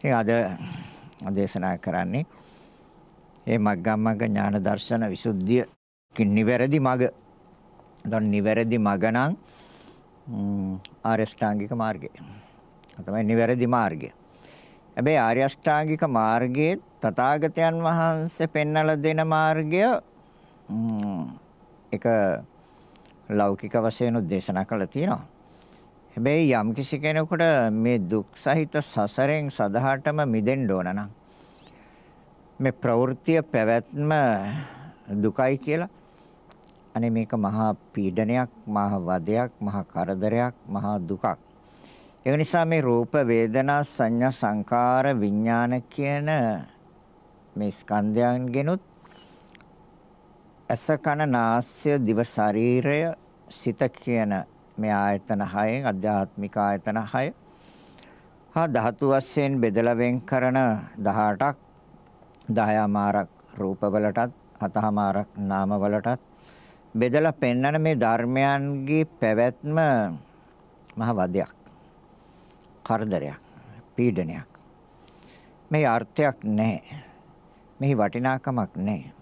ඉතින් අද දේශනා කරන්නේ මේ මග්ගමග්ග ඥාන දර්ශන විසුද්ධිය නිවැරදි මග. දැන් නිවැරදි මග නම් ආරියෂ්ඨාංගික මාර්ගය. තමයි නිවැරදි මාර්ගය. හැබැයි ආරියෂ්ඨාංගික මාර්ගයේ තථාගතයන් වහන්සේ පෙන්වලා දෙන මාර්ගය එක ලෞකික වශයෙන් දේශනා කළා තියෙනවා. හැබැයි යම්කිසි කෙනෙකුට මේ දුක් සහිත සසරෙන් සදහටම මිදෙන්න ඕන නම් මේ ප්‍රවෘත්තිය පැවැත්ම දුකයි කියලා අනේ මේක මහා පීඩනයක් මහා වදයක් මහා කරදරයක් මහා දුකක් ඒ නිසා මේ රූප වේදනා සංඥා සංකාර විඥාන කියන මේ ස්කන්ධයන් ගෙනුත් අස කන නාස්ය දිව ශරීරය සිත කියන ආත්මය ආයතන 6න් අධ්‍යාත්මික ආයතන 6 හා ධාතු වශයෙන් බෙදලා වෙන් කරන 18ක් 10මාරක් රූපවලටත් 7මාරක් නාමවලටත් බෙදලා පෙන්වන මේ ධර්මයන්ගේ පැවැත්ම මහ වදයක් කරදරයක් පීඩනයක් මේ අර්ථයක් නැහැ මෙහි වටිනාකමක් නැහැ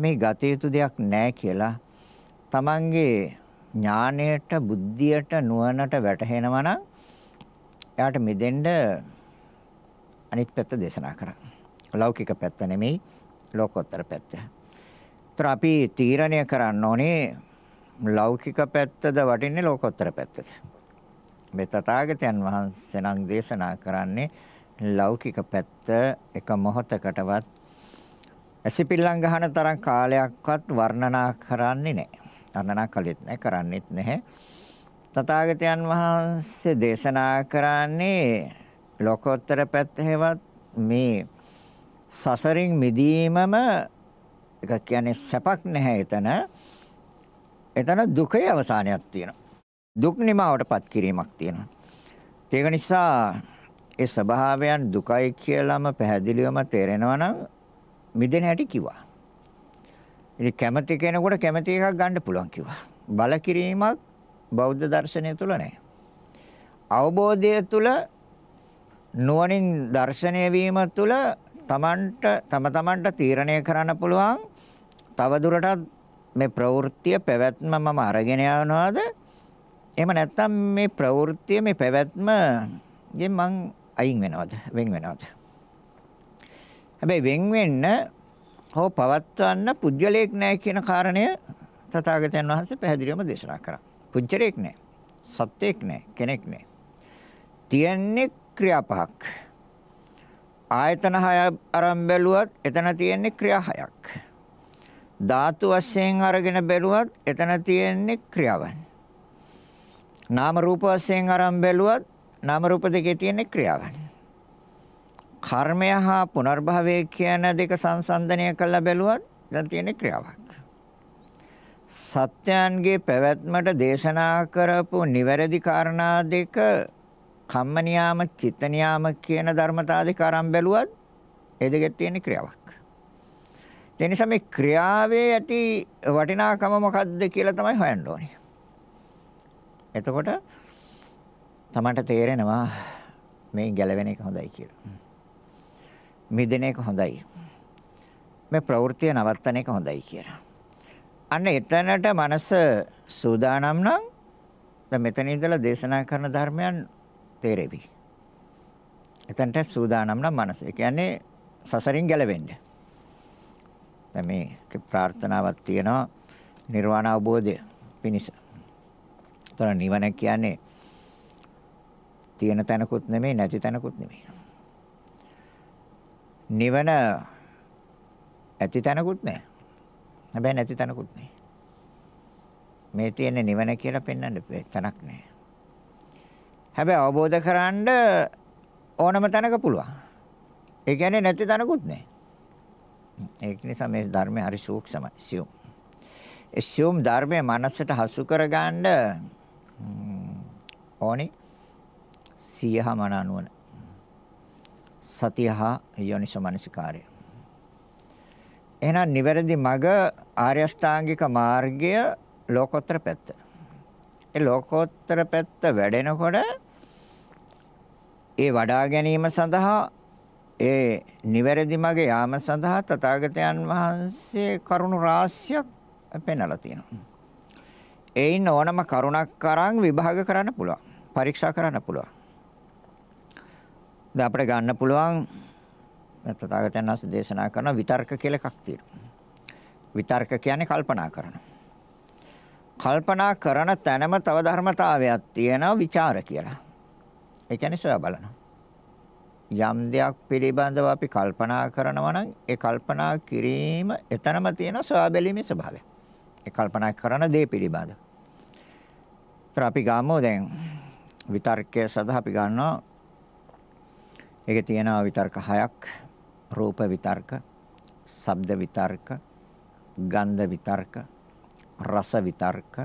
මේ ගත යුතු දෙයක් නැහැ කියලා තමන්ගේ ඥාණයට, බුද්ධියට, නුවණට වැටහෙනවා නම් එයාට මෙදෙන්න අනිත් පැත්ත දේශනා කරා. ලෞකික පැත්ත නෙමෙයි ලෝකෝත්තර පැත්ත. ඒතර අපි තීරණය කරන්න ඕනේ ලෞකික පැත්තද වටින්නේ ලෝකෝත්තර පැත්තද? මේ තථාගතයන් වහන්සේ නම් දේශනා කරන්නේ ලෞකික පැත්ත එක මොහොතකටවත් ඇසිපිල්ලම් ගහන තරම් කාලයක්වත් වර්ණනා කරන්නේ නැහැ. අනනා කළෙත් නැහැ කරන්නෙත් නැහැ. තථාගතයන් වහන්සේ දේශනා කරන්නේ ලෝකෝත්තර පැත්තේවත් මේ සසරින් මිදීමම ඒක කියන්නේ සැපක් නැහැ එතන. එතන දුකේ අවසානයක් තියෙනවා. දුක් නිමාවටපත් කිරීමක් තියෙනවා. ඒක නිසා ඒ ස්වභාවයන් දුකයි කියලාම පැහැදිලිවම තේරෙනවා නම් මිදෙන හැටි කිව්වා. ඉතින් කැමති කෙනෙකුට කැමති එකක් ගන්න පුළුවන් කිව්වා. බලකිරීමක් බෞද්ධ දර්ශනය තුල නැහැ. අවබෝධය තුල නුවණින් දර්ශනය වීම තුල තමන්ට තම තමන්ට තීරණය කරන්න පුළුවන් තව දුරටත් මේ ප්‍රවෘත්තිය පැවැත්ම මම අරගෙන යනවාද එහෙම නැත්නම් මේ ප්‍රවෘත්තිය මේ පැවැත්ම ගෙන් මං අයින් වෙනවද වෙන් වෙනවද හැබැයි වෙන් වෙන්න හෝ පවත්වන්න පුජ්‍යලයක් නැහැ කියන කාරණය තථාගතයන් වහන්සේ පැහැදිලිවම දේශනා කරා. පුජ්‍යලයක් නැහැ. සත්‍යයක් නැහැ. කෙනෙක් නැහැ. තියන්නේ ක්‍රියා පහක්. ආයතන හය අරන් බැලුවත් එතන තියෙන්නේ ක්‍රියා හයක්. ධාතු වශයෙන් අරගෙන බැලුවත් එතන තියෙන්නේ ක්‍රියාවන්. නාම රූප වශයෙන් අරන් බැලුවත් නාම රූප දෙකේ තියෙන ක්‍රියාවන්. කර්මය හා පුනර්භවය කියන දෙක සංසන්දනය කළා බැලුවත් දැන් තියෙන ක්‍රියාවක්. සත්‍යයන්ගේ පැවැත්මට දේශනා කරපු නිවැරදි කාරණා දෙක කම්ම නියාම චිත්ත නියාම කියන ධර්මතා දෙක අරන් බැලුවත් ඒ දෙකේ තියෙන ක්‍රියාවක්. ඒ නිසා මේ ක්‍රියාවේ ඇති වටිනාකම මොකද්ද කියලා තමයි හොයන්න ඕනේ. එතකොට තමන්ට තේරෙනවා මේ ගැලවෙන එක හොඳයි කියලා. මිදෙන එක හොඳයි. මේ ප්‍රවෘත්තිය නවත්තන එක හොඳයි කියලා. අන්න එතනට මනස සූදානම් නම් දැන් මෙතන ඉඳලා දේශනා කරන ධර්මයන් තේරෙවි. එතනට සූදානම් නම් මනස. ඒ කියන්නේ සසරින් ගැලවෙන්න. දැන් මේ ප්‍රාර්ථනාවක් තියෙනවා නිර්වාණ අවබෝධය පිණිස. ඒතර නිවන කියන්නේ තියෙන තැනකුත් නෙමෙයි නැති තැනකුත් නෙමෙයි. නිවන ඇති තැනකුත් නැහැ. හැබැයි නැති තැනකුත් නැහැ. මේ තියෙන නිවන කියලා පෙන්වන්න තැනක් නැහැ. හැබැයි අවබෝධ කරන්න ඕනම තැනක පුළුවන්. ඒ කියන්නේ නැති තැනකුත් නැහැ. ඒක නිසා මේ ධර්මය හරි සූක්ෂමයි. සියුම්. ඒ සියුම් ධර්මය මනසට හසු කරගන්න ඕනේ සියහ මන අනුවන සතිය හා යෝනිසෝ මනසිකාරය. එහෙනම් නිවැරදි මඟ ආර්ය අෂ්ටාංගික මාර්ගය ලෝකෝත්තර පැත්ත. ඒ ලෝකෝත්තර පැත්ත වැඩෙනකොට ඒ වඩා ගැනීම සඳහා ඒ නිවැරදි මඟ යාම සඳහා තථාගතයන් වහන්සේ කරුණු රාශියක් පෙන්වලා තියෙනවා. ඒයින් ඕනම කරුණක් කරන් විභාග කරන්න පුළුවන්. පරීක්ෂා කරන්න පුළුවන්. දැන් අපිට ගන්න පුළුවන් තථාගතයන් වහන්සේ දේශනා කරන විතර්ක කියලා එකක් තියෙනවා. විතර්ක කියන්නේ කල්පනා කරන. කල්පනා කරන තැනම තව ධර්මතාවයක් තියෙනවා ਵਿਚාර කියලා. ඒ කියන්නේ සොයා බලනවා. යම් දෙයක් පිළිබඳව අපි කල්පනා කරනවා නම් ඒ කල්පනා කිරීම එතරම් තියෙන සොයා බැලීමේ ස්වභාවය. ඒ කල්පනා කරන දේ පිළිබඳව. ඒතර අපි ගාමෝ දැන් විතර්කයේ සඳහා අපි ගන්නවා ඒකේ තියෙනවා විතර්ක හයක්. රූප විතර්ක, ශබ්ද විතර්ක, ගන්ධ විතර්ක, රස විතර්ක,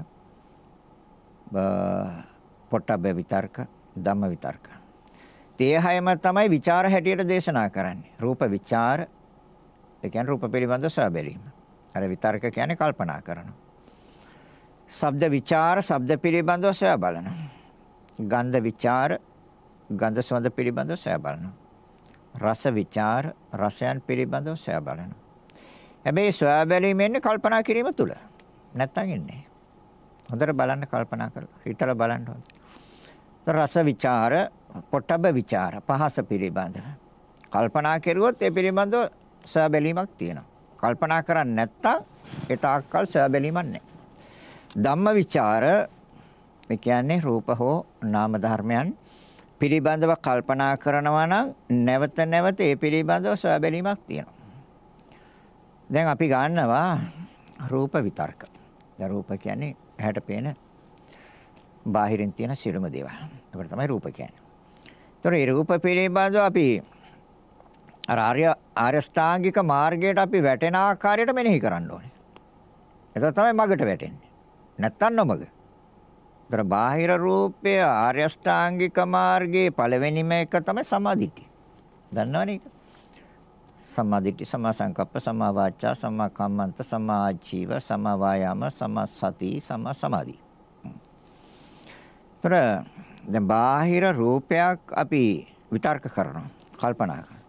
පොට්ටබ්බ විතර්ක, ධම්ම විතර්ක. තේ හයම තමයි ਵਿਚාර හැටියට දේශනා කරන්නේ. රූප ਵਿਚාර ඒ කියන්නේ රූප පිළිබඳ සබැලීම. අර විතර්ක කියන්නේ කල්පනා කරනවා. ශබ්ද ਵਿਚාර ශබ්ද පිළිබඳව සොයා බලනවා. ගන්ධ ਵਿਚාර ගන්ධ සුවඳ පිළිබඳව සෑ බලනවා. රස විචාර රසයන් පිළිබඳව සෑ බලනවා. හැබැයි සොයා බැලීම එන්නේ කල්පනා කිරීම තුළ. නැත්තම් එන්නේ. හොඳට බලන්න කල්පනා කරලා හිතලා බලන්න ඕනේ. රස විචාර පොට්ටබ විචාර පහස පිළිබඳව කල්පනා කරුවොත් ඒ පිළිබඳව සොයා බැලීමක් තියෙනවා. කල්පනා කරන්නේ නැත්තම් ඒ තාක්කල් සොයා බැලීමක් නැහැ. ධම්ම විචාර ඒ කියන්නේ රූප හෝ නාම ධර්මයන් පිළිබඳව කල්පනා කරනවා නම් නැවත නැවත ඒ පිළිබඳව සොයා බැලීමක් තියෙනවා. දැන් අපි ගන්නවා රූප විතර්ක. දැන් රූප කියන්නේ ඇහැට පේන බාහිරින් තියෙන සියලුම දේවල්. ඒකට තමයි රූප කියන්නේ. ඒතොර ඒ රූප පිළිබඳව අපි අර ආර්ය ආර්යස්ථාංගික මාර්ගයට අපි වැටෙන ආකාරයට මෙනෙහි කරන්න ඕනේ. එතකොට තමයි මගට වැටෙන්නේ. නැත්තම් නොමග. ඒතර බාහිර රූපය ආර්ය අෂ්ටාංගික මාර්ගයේ පළවෙනිම එක තමයි සමාධිටි. දන්නවනේ ඒක. සමාධිටි සමා සංකප්ප සමා වාචා සමා කම්මන්ත සමා ආජීව සමා වායාම සමා සති සමා සමාධි. ඒතර දැන් බාහිර රූපයක් අපි විතර්ක කරනවා කල්පනා කරනවා.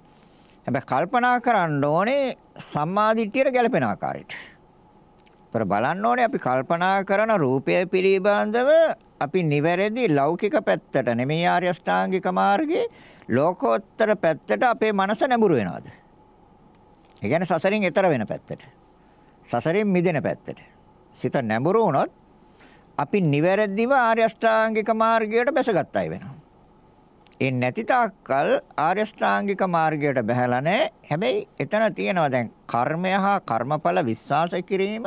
හැබැයි කල්පනා කරන්න ඕනේ සමාධිටියට ගැළපෙන ආකාරයට. තොර බලන්න ඕනේ අපි කල්පනා කරන රූපය පිළිබඳව අපි නිවැරදි ලෞකික පැත්තට නෙමෙයි ආර්ය අෂ්ටාංගික මාර්ගයේ ලෝකෝත්තර පැත්තට අපේ මනස නැඹුරු වෙනවද? ඒ කියන්නේ සසරින් එතර වෙන පැත්තට. සසරින් මිදෙන පැත්තට. සිත නැඹුරු වුණොත් අපි නිවැරදිව ආර්ය අෂ්ටාංගික මාර්ගයට බැසගත්තයි වෙනවා. ඒ නැති තාක්කල් ආර්ය ශ්‍රාංගික මාර්ගයට බහැලා නැහැ. හැබැයි එතන තියෙනවා දැන් කර්මය හා කර්මඵල විශ්වාස කිරීම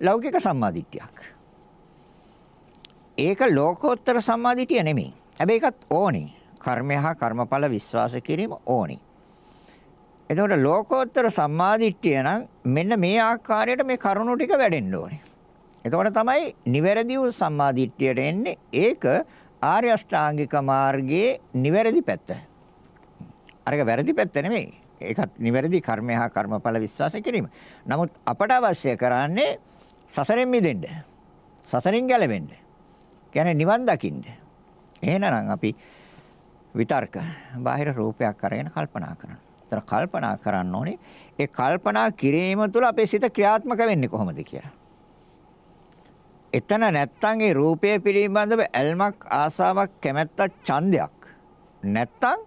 ලෞකික සම්මාදිට්ඨියක්. ඒක ලෝකෝත්තර සම්මාදිටිය නෙමෙයි. හැබැයි ඒකත් ඕනේ. කර්මය හා කර්මඵල විශ්වාස කිරීම ඕනේ. එතකොට ලෝකෝත්තර සම්මාදිට්ඨිය නම් මෙන්න මේ ආකාරයට මේ කරුණු ටික වැඩෙන්න ඕනේ. එතකොට තමයි නිවැරදි වූ සම්මාදිට්ඨියට එන්නේ. ඒක ආර්ය අෂ්ටාංගික මාර්ගයේ නිවැරදි පැත්ත. අරක වැරදි පැත්ත නෙමෙයි. ඒකත් නිවැරදි කර්මය හා කර්මඵල විශ්වාස කිරීම. නමුත් අපට අවශ්‍ය කරන්නේ සසරෙන් මිදෙන්න. සසරින් ගැලවෙන්න. කියන්නේ නිවන් දකින්න. එහෙනම් අපි විතර්ක බාහිර රූපයක් අරගෙන කල්පනා කරනවා. ඒතර කල්පනා කරන්න ඕනේ ඒ කල්පනා කිරීම තුළ අපේ සිත ක්‍රියාත්මක වෙන්නේ කොහොමද කියලා. එතන නැත්තම් ඒ රූපය පිළිබඳව ඇල්මක් ආසාවක් කැමැත්තක් ඡන්දයක් නැත්තම්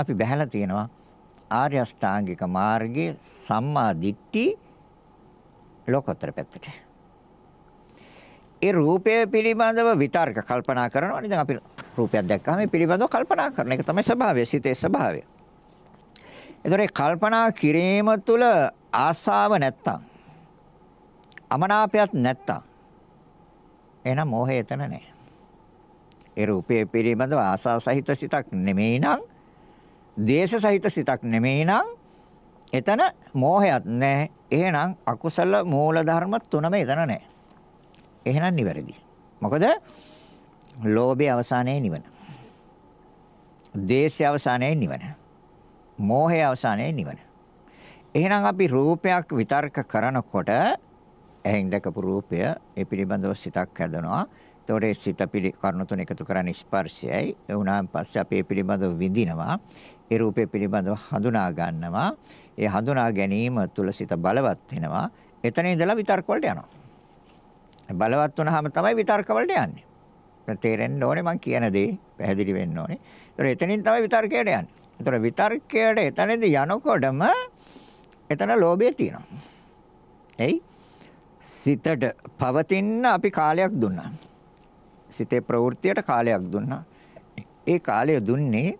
අපි බහැලා තියෙනවා ආර්ය අෂ්ටාංගික මාර්ගයේ සම්මා දිට්ඨි ලෝකෝත්තර පැත්තට. ඒ රූපය පිළිබඳව විතර්ක කල්පනා කරනවා නේද? අපි රූපයක් දැක්කම මේ පිළිබඳව කල්පනා කරන එක තමයි ස්වභාවය, සිතේ ස්වභාවය. ඒතර කල්පනා කිරීම තුළ ආසාව නැත්තම් අමනාපයක් නැත්තම් එහෙනම් මෝහය එතන නැහැ. ඒ රූපයේ පිළිබඳව ආසා සහිත සිතක් නෙමෙයි නම්, දේශ සහිත සිතක් නෙමෙයි නම් එතන මෝහයක් නැහැ. එහෙනම් අකුසල මූල ධර්ම තුනම එතන නැහැ. එහෙනම් නිවැරදි. මොකද ලෝභයේ අවසානයේ නිවන. දේශය අවසානයේ නිවන. මෝහයේ අවසානයේ නිවන. එහෙනම් අපි රූපයක් විතර්ක කරනකොට ඇහෙන් දැකපු රූපය ඒ පිළිබඳව සිතක් හැදෙනවා. එතකොට සිත පිළි කරුණු තුන එකතු කරන්නේ ස්පර්ශයයි. ඒ වුණාන් පස්සේ අපි ඒ පිළිබඳව විඳිනවා. ඒ රූපය පිළිබඳව හඳුනා ගන්නවා. ඒ හඳුනා ගැනීම තුළ සිත බලවත් වෙනවා. එතන ඉඳලා විතර්ක වලට යනවා. බලවත් වුණාම තමයි විතර්ක වලට යන්නේ. තේරෙන්න ඕනේ මම කියන දේ පැහැදිලි වෙන්න ඕනේ. ඒතර එතනින් තමයි විතර්කයට යන්නේ. ඒතර විතර්කයට එතනදී යනකොටම එතන ලෝභය තියෙනවා. එයි සිතට පවතින අපි කාලයක් දුන්නා. සිතේ ප්‍රවෘත්තියට කාලයක් දුන්නා. ඒ කාලය දුන්නේ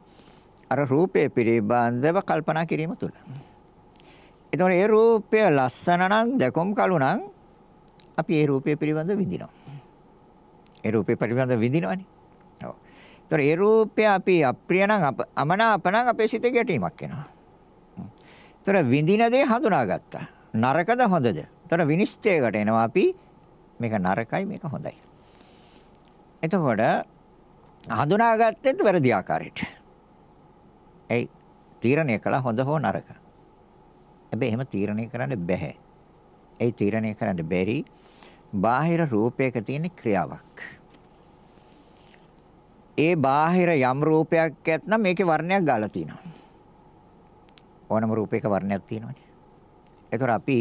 අර රූපය පිළිබඳව කල්පනා කිරීම තුළ. එතකොට ඒ රූපය ලස්සන නම් දැකුම් කළු නම් අපි ඒ රූපය පිළිබඳව විඳිනවා. ඒ රූපය පිළිබඳව විඳිනවනේ. ඔව්. එතකොට ඒ රූපය අපි අප්‍රිය නම් අමනාප නම් අපේ සිතේ ගැටීමක් එනවා. එතකොට විඳින දේ හඳුනාගත්තා. නරකද හොඳද? එතකොට විනිශ්චයකට එනවා අපි මේක නරකයි මේක හොඳයි. එතකොට හඳුනාගත්තෙත් වැරදි ආකාරයට. ඒ තීරණය කළා හොඳ හෝ නරක. හැබැයි එහෙම තීරණය කරන්න බැහැ. ඒ තීරණය කරන්න බැරි බාහිර රූපයක තියෙන ක්‍රියාවක්. ඒ බාහිර යම් රූපයක් ඇත්නම් මේකේ වර්ණයක් ගාලා තිනවා. ඕනම රූපයක වර්ණයක් තියෙනවනේ. ඒතර අපි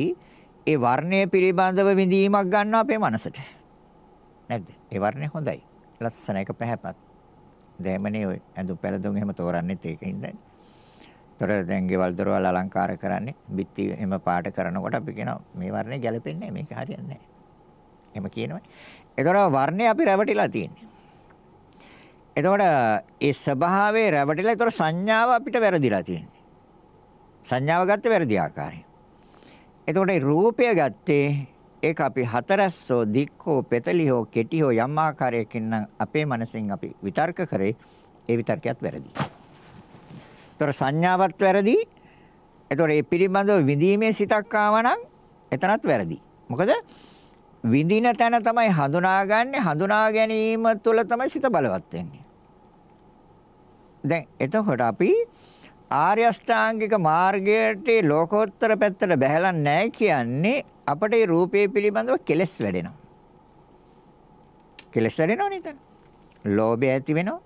ඒ වර්ණය පිළිබඳව විඳීමක් ගන්නවා අපේ මනසට. නැද්ද? ඒ වර්ණය හොඳයි. ලස්සන එක පැහැපත්. දෙහැමනේ ඔය ඇඳුම් පැළඳුම් එහෙම තෝරන්නෙත් ඒකින්දයි. ඒතොර දැන් ගෙවල් දොරවල් අලංකාර කරන්නේ බිත්ති එහෙම පාට කරනකොට අපි කියනවා මේ වර්ණය ගැලපෙන්නේ මේක හරියන්නේ නැහැ. එහෙම කියනවා. ඒතොර වර්ණය අපි රැවටිලා තියෙන්නේ. එතකොට ඒ ස්වභාවයේ රැවටිලා ඒතොර සංඥාව අපිට වැරදිලා තියෙන්නේ. සංඥාව ගත්තේ වැරදි ආකාරයෙන්. එතකොට රූපය ගත්තේ ඒක අපි හතරස්සෝ දික්කෝ පෙතලිහෝ කෙටිහෝ යම් ආකාරයකින් නම් අපේ මනසෙන් අපි විතර්ක කරේ ඒ විතර්කයක් වැරදි. ඒතර සංඥාවත් වැරදි. ඒතර මේ පිළිබඳව විඳීමේ සිතක් ආවනම් එතනත් වැරදි. මොකද විඳින තැන තමයි හඳුනාගන්නේ හඳුනා ගැනීම තුළ තමයි සිත බලවත් වෙන්නේ. දැන් එතකොට අපි ආර්ය අෂ්ටාංගික මාර්ගයට ලෝකෝත්තර පැත්තට බැහැලා නැහැ කියන්නේ අපට මේ රූපයේ පිළිබඳව කෙලස් වැඩෙනවා. කෙලස් වැඩෙනවා නේද? ලෝභය ඇති වෙනවා.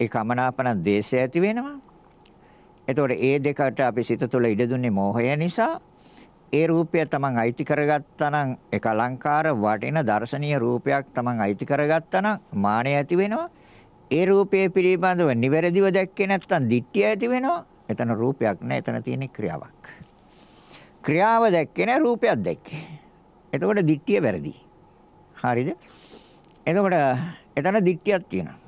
ඒ කමනාපන දේශය ඇති වෙනවා. එතකොට ඒ දෙකට අපි සිත තුළ ඉඩ දුන්නේ මෝහය නිසා ඒ රූපය තමන් අයිති කරගත්තා නම් ඒක අලංකාර වටින දර්ශනීය රූපයක් තමන් අයිති කරගත්තා නම් මාණය ඇති වෙනවා. ඒ රූපයේ පිළිබඳව නිවැරදිව දැක්කේ නැත්නම් දිට්ඨිය ඇති වෙනවා. එතන රූපයක් නැහැ. එතන තියෙන්නේ ක්‍රියාවක්. ක්‍රියාව දැක්කේ නැහැ රූපයක් දැක්කේ. එතකොට දිට්ඨිය වැරදි. හරිද? එතකොට එතන දිට්ඨියක් තියෙනවා.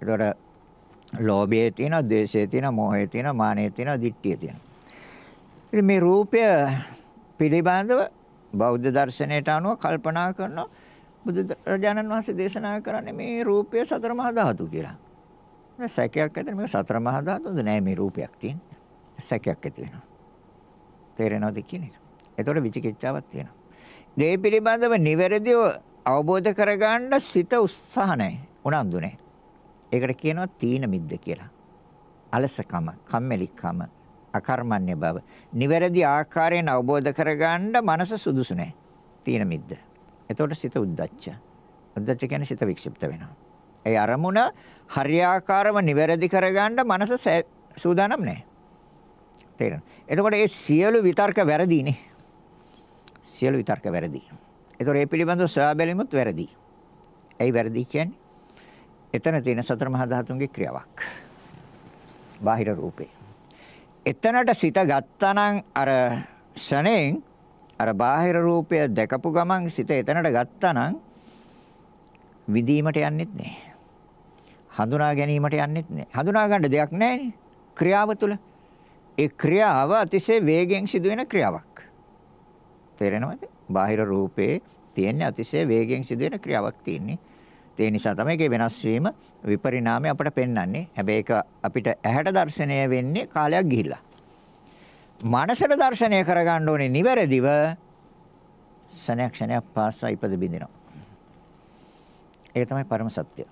එතකොට ලෝභය තියෙනවා, ද්වේෂය තියෙනවා, මෝහය තියෙනවා, මානය තියෙනවා, දිට්ඨිය තියෙනවා. ඉතින් මේ රූපය පිළිබඳව බෞද්ධ දර්ශනයට අනුව කල්පනා කරනවා බුදුරජාණන් වහන්සේ දේශනා කරන්නේ මේ රූපය සතර මහා ධාතු කියලා. දැන් සැකයක් ඇතනේ මේක සතර මහා ධාතුද නෑ මේ රූපයක් තියෙන. සැකයක් ඇති වෙනවා. තේරෙනවද කියන එක. ඒතකොට විචිකිච්ඡාවක් තියෙනවා. දේ පිළිබඳව නිවැරදිව අවබෝධ කරගන්න සිත උත්සාහ නැහැ. උනන්දු නැහැ. ඒකට කියනවා තීන මිද්ද කියලා. අලසකම, කම්මැලිකම, අකර්මණ්‍ය බව. නිවැරදි ආකාරයෙන් අවබෝධ කරගන්න මනස සුදුසු නැහැ. තීන මිද්ද. එතකොට සිත උද්දච්ච. උද්දච්ච කියන්නේ සිත වික්ෂිප්ත වෙනවා. ඒ අරමුණ හරියාකාරව නිවැරදි කරගන්න මනස සූදානම් නැහැ. තේරෙනවද? එතකොට මේ සියලු විතර්ක වැරදිනේ. සියලු විතර්ක වැරදි. ඒතොර ඒ පිළිබඳව සොයා බැලීමුත් වැරදි. ඇයි වැරදි කියන්නේ? එතන තියෙන සතර මහා ධාතුන්ගේ ක්‍රියාවක්. බාහිර රූපේ. එතනට සිත ගත්තානම් අර ෂණයෙන් අර බාහිර රූපය දැකපු ගමන් සිත එතනට ගත්තා නම් විදීමට යන්නෙත් නෑ. හඳුනා ගැනීමට යන්නෙත් නෑ. හඳුනා ගන්න දෙයක් නෑනේ. ක්‍රියාව තුළ ඒ ක්‍රියාව අතිශය වේගෙන් සිදුවෙන ක්‍රියාවක්. තේරෙනවද? බාහිර රූපේ තියෙන අතිශය වේගෙන් සිදුවෙන ක්‍රියාවක් තියෙන්නේ. ඒ නිසා තමයි ඒකේ වෙනස් වීම විපරිණාමය අපට පෙන්වන්නේ. හැබැයි ඒක අපිට ඇහැට දැర్శණය වෙන්නේ කාලයක් ගිහිල්ලා. මනසට දර්ශනය කරගන්න ඕනේ නිවැරදිව ශනයක් ශනයක් පාසා ඉපද බිඳිනවා. ඒක තමයි පරම සත්‍ය.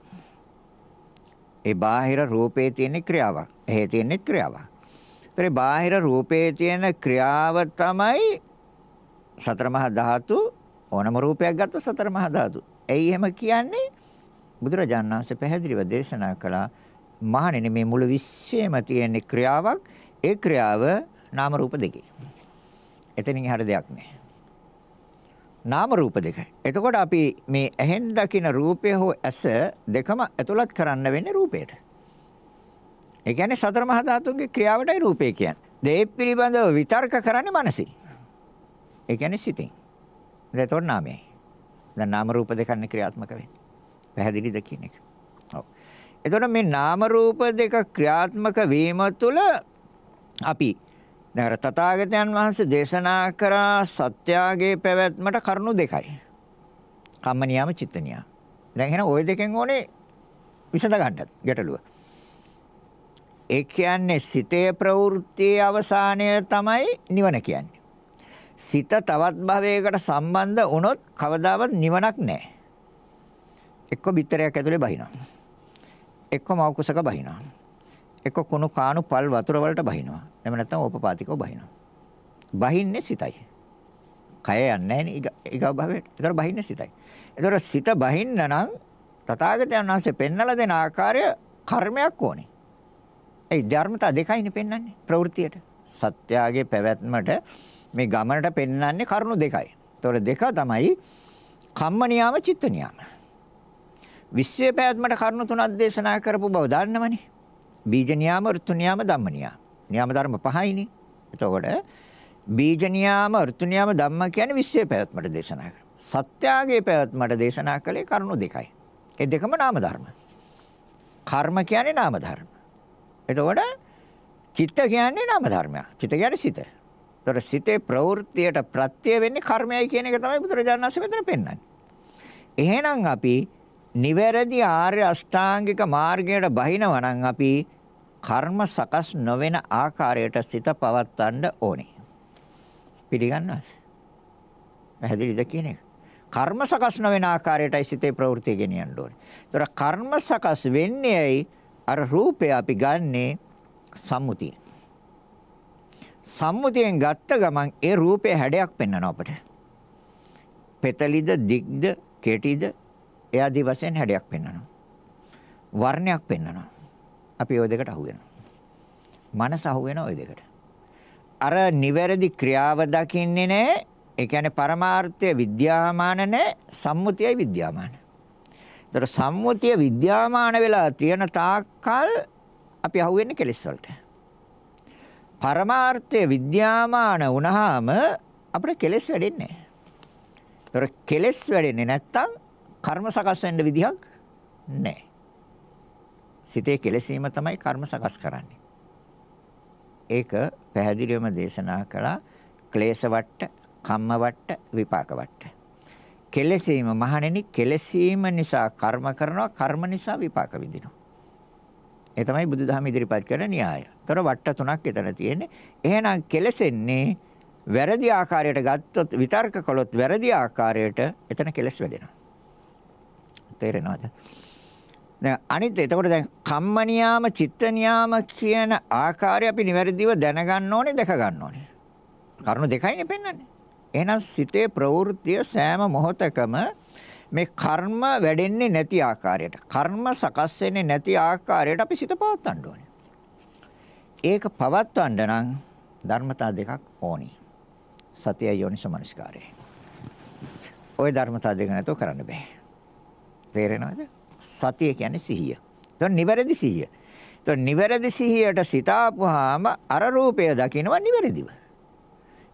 ඒ බාහිර රූපේ තියෙන ක්‍රියාවක්. එහේ තියෙන ක්‍රියාවක්. ඒතරේ බාහිර රූපේ තියෙන ක්‍රියාව තමයි සතර මහා ධාතු ඕනම රූපයක් ගත්තොත් සතර මහා ධාතු. එයි එහෙම කියන්නේ බුදුරජාණන් වහන්සේ පැහැදිලිව දේශනා කළා මහණෙනි මේ මුළු විශ්වයේම තියෙන ක්‍රියාවක් ඒ ක්‍රියාව නාම රූප දෙකේ. එතනින් එහාට දෙයක් නැහැ. නාම රූප දෙක. එතකොට අපි මේ ඇහෙන් දකින රූපය හෝ ඇස දෙකම ඇතුළත් කරන්න වෙන්නේ රූපයට. ඒ කියන්නේ සතර මහා ධාතුන්ගේ ක්‍රියාවටයි රූපය කියන්නේ. දේ පිළිබඳව විතර්ක කරන්නේ මනසින්. ඒ කියන්නේ සිතින්. එතකොට නාමයයි. දැන් නාම රූප දෙකන්නේ ක්‍රියාත්මක වෙන්නේ. පැහැදිලිද කියන එක? ඔව්. එතකොට මේ නාම රූප දෙක ක්‍රියාත්මක වීම තුළ අපි දැන් අර තථාගතයන් වහන්සේ දේශනා කරා සත්‍යාගයේ පැවැත්මට කරුණු දෙකයි. කම්මනියම චිත්තනියම. දැන් එහෙනම් ওই දෙකෙන් ඕනේ විසඳ ගන්නත් ගැටලුව. ඒ කියන්නේ සිතේ ප්‍රවෘත්තියේ අවසානය තමයි නිවන කියන්නේ. සිත තවත් භවයකට සම්බන්ධ වුණොත් කවදාවත් නිවනක් නැහැ. එක්ක බිත්තරයක් ඇතුලේ බහිනවා. එක්ක මෞකුසක බහිනවා. එක කුණු කාණු පල් වතුර වලට බහිනවා. එහෙම නැත්නම් ඕපපාතිකව බහිනවා. බහින්නේ සිතයි. කය යන්නේ ඊගව භවයට. ඒතර බහින්නේ සිතයි. ඒතර සිත බහින්න නම් තථාගතයන් වහන්සේ පෙන්වලා දෙන ආකාරය කර්මයක් ඕනේ. ඒ ධර්මතා දෙකයිනේ පෙන්වන්නේ ප්‍රවෘත්තියට. සත්‍යාගේ පැවැත්මට මේ ගමනට පෙන්වන්නේ කරුණු දෙකයි. ඒතර දෙක තමයි කම්ම නියාම චිත්ත නියාම. විශ්වයේ පැවැත්මට කරුණු තුනක් දේශනා කරපු බව දන්නවනේ. බීජ නියාම ඍතු නියාම ධම්ම නියාම. නියාම ධර්ම පහයිනේ. එතකොට බීජ නියාම ඍතු නියාම ධම්ම කියන්නේ විශ්වයේ පැවැත්මට දේශනා කරනවා. සත්‍යාගයේ පැවැත්මට දේශනා කළේ කරුණු දෙකයි. ඒ දෙකම නාම ධර්ම. කර්ම කියන්නේ නාම ධර්ම. එතකොට චිත්ත කියන්නේ නාම ධර්මයක්. චිත්ත කියන්නේ සිත. ඒතර සිතේ ප්‍රවෘත්තියට ප්‍රත්‍ය වෙන්නේ කර්මයයි කියන එක තමයි බුදුරජාණන් වහන්සේ මෙතන පෙන්වන්නේ. එහෙනම් අපි නිවැරදි ආර්ය අෂ්ටාංගික මාර්ගයට බහිනවා නම් අපි කර්ම සකස් නොවන ආකාරයට සිත පවත්වන්න ඕනේ. පිළිගන්නවද? පැහැදිලිද කියන එක? කර්ම සකස් නොවන ආකාරයටයි සිතේ ප්‍රවෘත්ති ගෙනියන්න ඕනේ. ඒතර කර්ම සකස් වෙන්නේ ඇයි? අර රූපය අපි ගන්නෙ සම්මුතිය. සම්මුතියෙන් ගත්ත ගමන් ඒ රූපේ හැඩයක් පෙන්වනවා අපට. පෙතලිද, දිග්ද, කෙටිද, ඒ ආදී වශයෙන් හැඩයක් පෙන්වනවා. වර්ණයක් පෙන්වනවා. අපි ওই දෙකට අහු වෙනවා. මනස අහු වෙනවා ওই දෙකට. අර නිවැරදි ක්‍රියාව දකින්නේ නැහැ. ඒ කියන්නේ පරමාර්ථය විද්‍යාමාන නැහැ. සම්මුතියයි විද්‍යාමාන. ඒතර සම්මුතිය විද්‍යාමාන වෙලා තියෙන තාක්කල් අපි අහු වෙන්නේ කෙලෙස් වලට. පරමාර්ථය විද්‍යාමාන වුණාම අපිට කෙලෙස් වැඩෙන්නේ නැහැ. ඒතර කෙලෙස් වැඩෙන්නේ නැත්තම් කර්ම සකස් වෙන්න විදිහක් නැහැ. සිතේ කෙලෙසීම තමයි කර්ම සකස් කරන්නේ. ඒක පැහැදිලිවම දේශනා කළා ක්ලේශ වට්ට, කම්ම වට්ට, විපාක වට්ට. කෙලෙසීම මහණෙනි කෙලෙසීම නිසා කර්ම කරනවා, කර්ම නිසා විපාක විඳිනවා. ඒ තමයි බුදුදහම ඉදිරිපත් කරන න්‍යාය. ඒතර වට්ට තුනක් එතන තියෙන්නේ. එහෙනම් කෙලෙසෙන්නේ වැරදි ආකාරයට ගත්තොත් විතර්ක කළොත් වැරදි ආකාරයට එතන කෙලස් වැඩෙනවා. තේරෙනවද? දැන් අනිත් එතකොට දැන් කම්ම නියාම චිත්ත නියාම කියන ආකාරය අපි නිවැරදිව දැනගන්න ඕනේ දැක ගන්න ඕනේ. කරුණු දෙකයිනේ පෙන්වන්නේ. එහෙනම් සිතේ ප්‍රවෘත්තිය සෑම මොහොතකම මේ කර්ම වැඩෙන්නේ නැති ආකාරයට, කර්ම සකස් වෙන්නේ නැති ආකාරයට අපි සිත පවත්වන්න ඕනේ. ඒක පවත්වන්න නම් ධර්මතා දෙකක් ඕනේ. සතිය යෝනිසමනස්කාරය. ওই ධර්මතා දෙක නැතුව කරන්න බෑ. තේරෙනවද? සතිය කියන්නේ සිහිය. එතකොට නිවැරදි සිහිය. එතකොට නිවැරදි සිහියට සිතාපුවාම අර රූපය දකිනවා නිවැරදිව.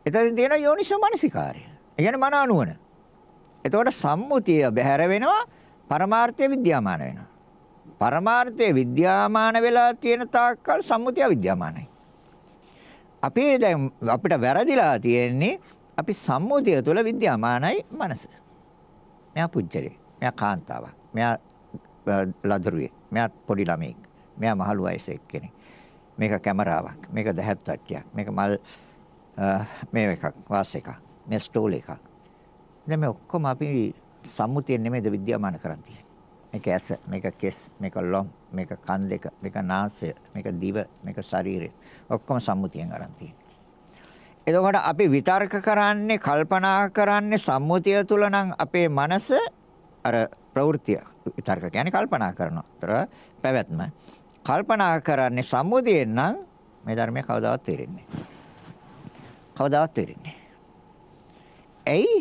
එතන තියෙන යෝනිසෝ මනසිකාරය. ඒ කියන්නේ මන අනුවන. එතකොට සම්මුතිය බැහැර වෙනවා පරමාර්ථය විද්‍යාමාන වෙනවා. පරමාර්ථය විද්‍යාමාන වෙලා තියෙන තාක්කල් සම්මුතිය විද්‍යාමානයි. අපේ දැන් අපිට වැරදිලා තියෙන්නේ අපි සම්මුතිය තුළ විද්‍යාමානයි මනස. මෙයා පුජ්‍යලේ. මෙයා කාන්තාවක්. මෙයා ලදරුවේ. මෙයා පොඩි ළමෙක්. මෙයා මහලු වයසේ කෙනෙක්. මේක කැමරාවක්. මේක දැහැත් තට්ටියක්. මේක මල් මේ එකක් වාස් එකක්. මේ ස්ටෝල් එකක්. දැන් මේ ඔක්කොම අපි සම්මුතියෙන් නෙමෙයිද විද්‍යාමාන කරන්නේ. මේක ඇස, මේක කෙස්, මේක ලොම්, මේක කන් දෙක, මේක නාසය, මේක දිව, මේක ශරීරය. ඔක්කොම සම්මුතියෙන් අරන් තියෙන්නේ. එතකොට අපි විතර්ක කරන්නේ, කල්පනා කරන්නේ සම්මුතිය තුල නම් අපේ මනස අර ප්‍රවෘත්තිය විතර්ක කියන්නේ කල්පනා කරනතර පැවැත්ම කල්පනා කරන්නේ සම්මුතියෙන් නම් මේ ධර්මය කවදාවත් තේරෙන්නේ කවදාවත් තේරෙන්නේ ඇයි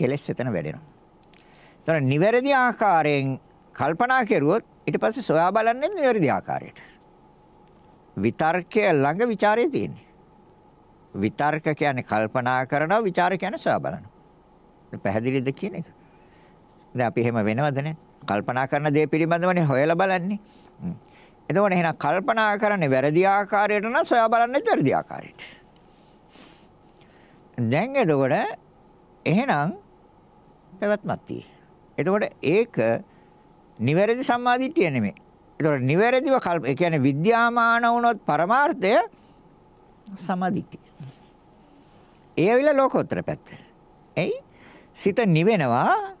කෙලස් එතන වැඩෙනවා එතන නිවැරදි ආකාරයෙන් කල්පනා කෙරුවොත් ඊට පස්සේ සොයා බලන්නේ නිවැරදි ආකාරයට විතර්කය ළඟ ਵਿਚාරය තියෙන්නේ විතර්ක කියන්නේ කල්පනා කරනවා විචාර කියන්නේ සොයා බලනවා පැහැදිලිද කියන එක දැන් අපි එහෙම වෙනවද නැත්? කල්පනා කරන දේ පිළිබඳවනේ හොයලා බලන්නේ. එතකොට එහෙනම් කල්පනා කරන්නේ වැරදි ආකාරයට නම් සොයා බලන්නේ වැරදි ආකාරයට. දැන් එතකොට එහෙනම් පැවැත්මක් තියෙයි. එතකොට ඒක නිවැරදි සම්මාදිට්ඨිය නෙමෙයි. ඒතකොට නිවැරදිව කල්ප ඒ කියන්නේ විද්‍යාමාන වුණොත් පරමාර්ථය සමාධිටි. ඒ ඇවිල්ලා ලෝකෝත්තර පැත්ත. එයි සිත නිවෙනවා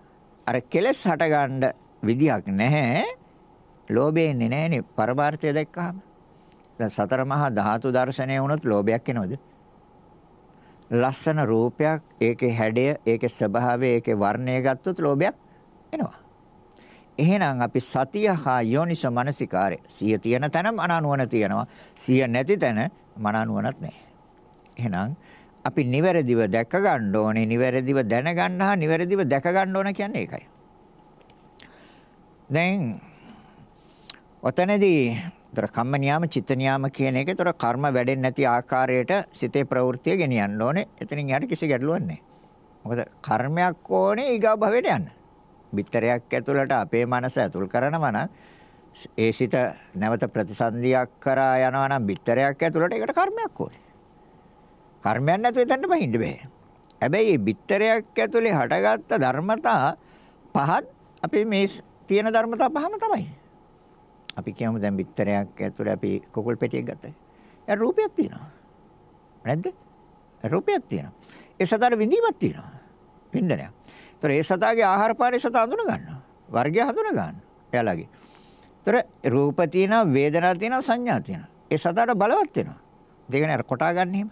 අර කෙලස් හටගන්න විදියක් නැහැ. ලෝභය එන්නේ නැහනේ පරමාර්ථය දැක්කහම. දැන් සතර මහා ධාතු දර්ශනය වුණොත් ලෝභයක් එනවද? ලස්සන රූපයක්, ඒකේ හැඩය, ඒකේ ස්වභාවය, ඒකේ වර්ණය ගත්තොත් ලෝභයක් එනවා. එහෙනම් අපි සතිය හා යෝනිසෝ මනසිකාරය සිය තියෙන තැන මනනුවණ තියෙනවා. සිය නැති තැන මනනුවණක් නැහැ. එහෙනම් අපි නිවැරදිව දැක ගන්න ඕනේ නිවැරදිව දැනගන්න හා නිවැරදිව දැක ගන්න ඕන කියන්නේ ඒකයි. දැන් ඔතනදී තර කම්ම නියම චිත්ත නියම කියන එකේ තර කර්ම වැඩෙන්නේ නැති ආකාරයට සිතේ ප්‍රවෘත්තිය ගෙනියන්න ඕනේ. එතනින් යට කිසි ගැටලුවක් නැහැ. මොකද කර්මයක් ඕනේ ඊගා භවෙට යන්න. බිත්තරයක් ඇතුළට අපේ මනස ඇතුල් කරනවා නම් ඒ සිත නැවත ප්‍රතිසන්දියක් කරා යනවා නම් බිත්තරයක් ඇතුළට ඒකට කර්මයක් ඕනේ. කර්මයක් නැතුව එතනට බහින්න බෑ. හැබැයි මේ බිත්තරයක් ඇතුලේ හටගත්ත ධර්මතා පහත් අපි මේ තියෙන ධර්මතා පහම තමයි. අපි කියමු දැන් බිත්තරයක් ඇතුලේ අපි කුකුල් පෙට්ටියක් ගත්තා. ඒ රූපයක් තියෙනවා. නැද්ද? රූපයක් තියෙනවා. ඒ සතාට විඳීමක් තියෙනවා. වින්දනයක්. ඒතර ඒ සතාගේ ආහාර පානේ සතා හඳුන ගන්නවා. වර්ගය හඳුන ගන්නවා. එයාලගේ. ඒතර රූප තියෙනවා, වේදනා තියෙනවා, සංඥා තියෙනවා. ඒ සතාට බලවත් වෙනවා. දෙකනේ අර කොටා ගන්න එහෙම.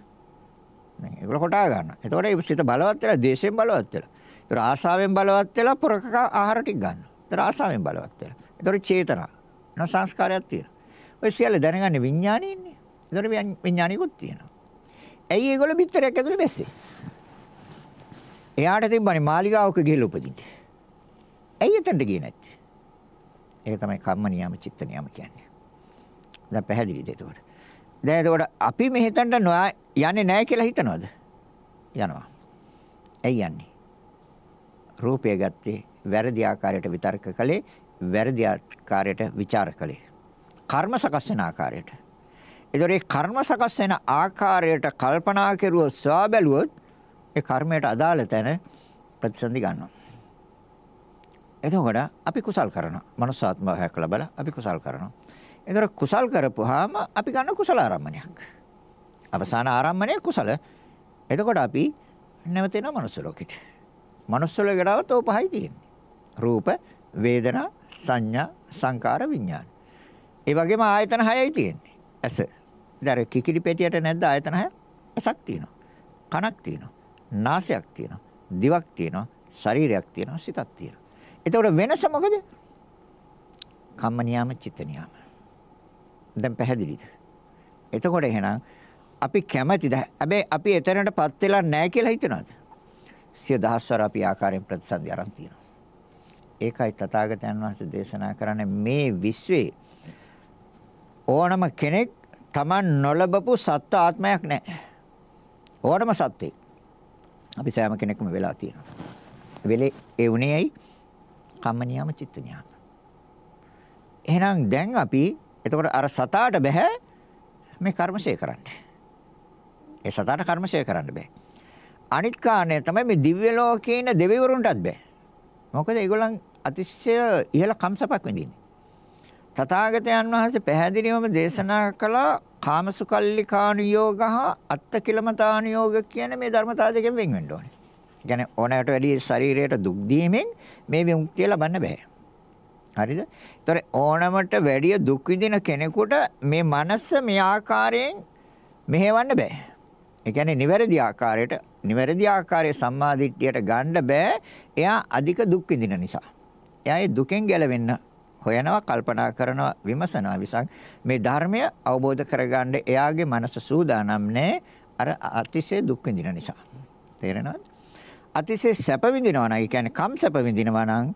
ඒගොල්ල කොටා ගන්නවා. එතකොට ඒ සිත බලවත් වෙලා, දේශයෙන් බලවත් වෙලා. ඒතර ආශාවෙන් බලවත් වෙලා පොරක ආහාර ටික ගන්නවා. ඒතර ආශාවෙන් බලවත් වෙලා. ඒතර චේතනා. නෝ සංස්කාරයක් තියෙනවා. ඔය සියල්ල දැනගන්නේ විඥාණය ඉන්නේ. ඒතර විඥාණිකුත් තියෙනවා. ඇයි ඒගොල්ල පිටරයක් ඇතුලේ බැස්සේ? එයාට තිබ්බනේ මාලිගාවක ගිහලා උපදින්න. ඇයි එතනට ගියේ නැත්තේ? ඒක තමයි කම්ම නියම චිත්ත නියම කියන්නේ. දැන් පැහැදිලිද ඒතකොට? දැන් එතකොට අපි මෙහෙතන්ට නොයා යන්නේ නැහැ කියලා හිතනවද? යනවා. ඇයි යන්නේ? රූපය ගත්තේ වැරදි ආකාරයට විතර්ක කළේ, වැරදි ආකාරයට ਵਿਚාර කළේ. කර්ම සකස් වෙන ආකාරයට. ඒතොර ඒ කර්ම සකස් වෙන ආකාරයට කල්පනා කෙරුවොත්, සවා බැලුවොත් ඒ කර්මයට අදාළ තැන ප්‍රතිසන්දි ගන්නවා. එතකොට අපි කුසල් කරනවා. මනුස්සාත්මය හැකලා බල අපි කුසල් කරනවා. එතකොට කුසල් කරපුවාම අපි ගන්න කුසල ආරම්මණයක්. අවසාන ආරම්මණය කුසල. එතකොට අපි නැවතෙනවා මනුස්ස ලෝකෙට. මනුස්ස ලෝකෙට આવත පහයි තියෙන්නේ. රූප, වේදනා, සංඥා, සංකාර, විඥාන. ඒ වගේම ආයතන හයයි තියෙන්නේ. ඇස. දැන් කිකිලි පෙටියට නැද්ද ආයතන හය? ඇසක් තියෙනවා. කනක් තියෙනවා. නාසයක් තියෙනවා. දිවක් තියෙනවා. ශරීරයක් තියෙනවා. සිතක් තියෙනවා. එතකොට වෙනස මොකද? කම්ම නියම, චිත්ත නියම. දැන් පැහැදිලිද? එතකොට එහෙනම් අපි කැමැතිද? හැබැයි අපි එතනටපත් වෙලා නැහැ කියලා හිතනවාද? සිය දහස්වර අපි ආකාරයෙන් ප්‍රතිසන්දි ආරම් තියෙනවා. ඒකයි තථාගතයන් වහන්සේ දේශනා කරන්නේ මේ විශ්වයේ ඕනම කෙනෙක් Taman නොලබපු සත්ත්ව ආත්මයක් නැහැ. ඕනම සත්ත්වෙක්. අපි සෑම කෙනෙක්ම වෙලා තියෙනවා. වෙලේ ඒ උනේයි කම්ම නියම චිත්ත නියම. එහෙනම් දැන් අපි එතකොට අර සතාට බෑ මේ කර්මශේ කරන්න. ඒ සතාට කර්මශේ කරන්න බෑ. අනිත් කාණේ තමයි මේ දිව්‍ය ලෝකේ ඉන්න දෙවිවරුන්ටත් බෑ. මොකද ඒගොල්ලන් අතිශය ඉහළ කම්සපක් විඳින්නේ. තථාගතයන් වහන්සේ පැහැදිලිවම දේශනා කළ කාමසුකල්ලිකානුയോഗහ අත්තකිලමතානුയോഗ කියන මේ ධර්මතා දෙකෙන් වෙන් වෙන්න ඕනේ. කියන්නේ ඕනෑමට වැඩි ශරීරයට දුක් දීමෙන් මේ විමුක්තිය ලබන්න බෑ. හරිද? ඒතර ඕනමට වැඩිය දුක් විඳින කෙනෙකුට මේ මනස මේ ආකාරයෙන් මෙහෙවන්න බෑ. ඒ කියන්නේ නිවැරදි ආකාරයට නිවැරදි ආකාරයේ සම්මාදිට්ඨියට ගන්න බෑ. එයා අධික දුක් විඳින නිසා. එයා ඒ දුකෙන් ගැලවෙන්න හොයනවා කල්පනා කරනවා විමසනවා විසක් මේ ධර්මය අවබෝධ කරගන්න එයාගේ මනස සූදානම් නෑ අර අතිශය දුක් විඳින නිසා. තේරෙනවද? අතිශය සැප විඳිනවා නම් ඒ කියන්නේ කම් සැප විඳිනවා නම්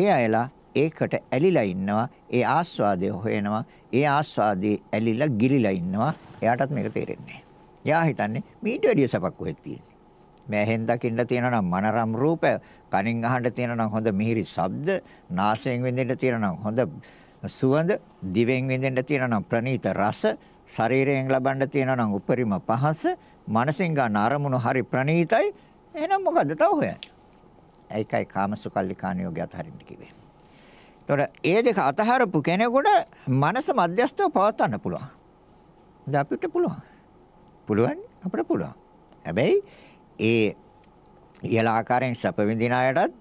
ඒ අයලා ඒකට ඇලිලා ඉන්නවා ඒ ආස්වාදය හොයනවා ඒ ආස්වාදේ ඇලිලා ගිලිලා ඉන්නවා එයාටත් මේක තේරෙන්නේ එයා හිතන්නේ මීට වැඩිය සපක් කොහෙද තියෙන්නේ මෑ හෙන් දකින්න තියෙනවා නම් මනරම් රූප කනින් අහන්න තියෙනවා නම් හොඳ මිහිරි ශබ්ද නාසයෙන් විඳින්න තියෙනවා නම් හොඳ සුවඳ දිවෙන් විඳින්න තියෙනවා නම් ප්‍රණීත රස ශරීරයෙන් ලබන්න තියෙනවා නම් උපරිම පහස මනසෙන් ගන්න අරමුණු හරි ප්‍රණීතයි එහෙනම් මොකද්ද තව හොයන්නේ ඒකයි කාමසුකල්ලිකාණියෝගේ අතරින් කිව්වේ ඒතකොට ඒ දෙක අතහරපු කෙනෙකුට මනස මධ්‍යස්ථව පවත්වන්න පුළුවන්. ද අපිට පුළුවන්. පුළුවන් අපිට පුළුවන්. හැබැයි ඒ ඉහළ ආකාරයෙන් සැප විඳින අයටත්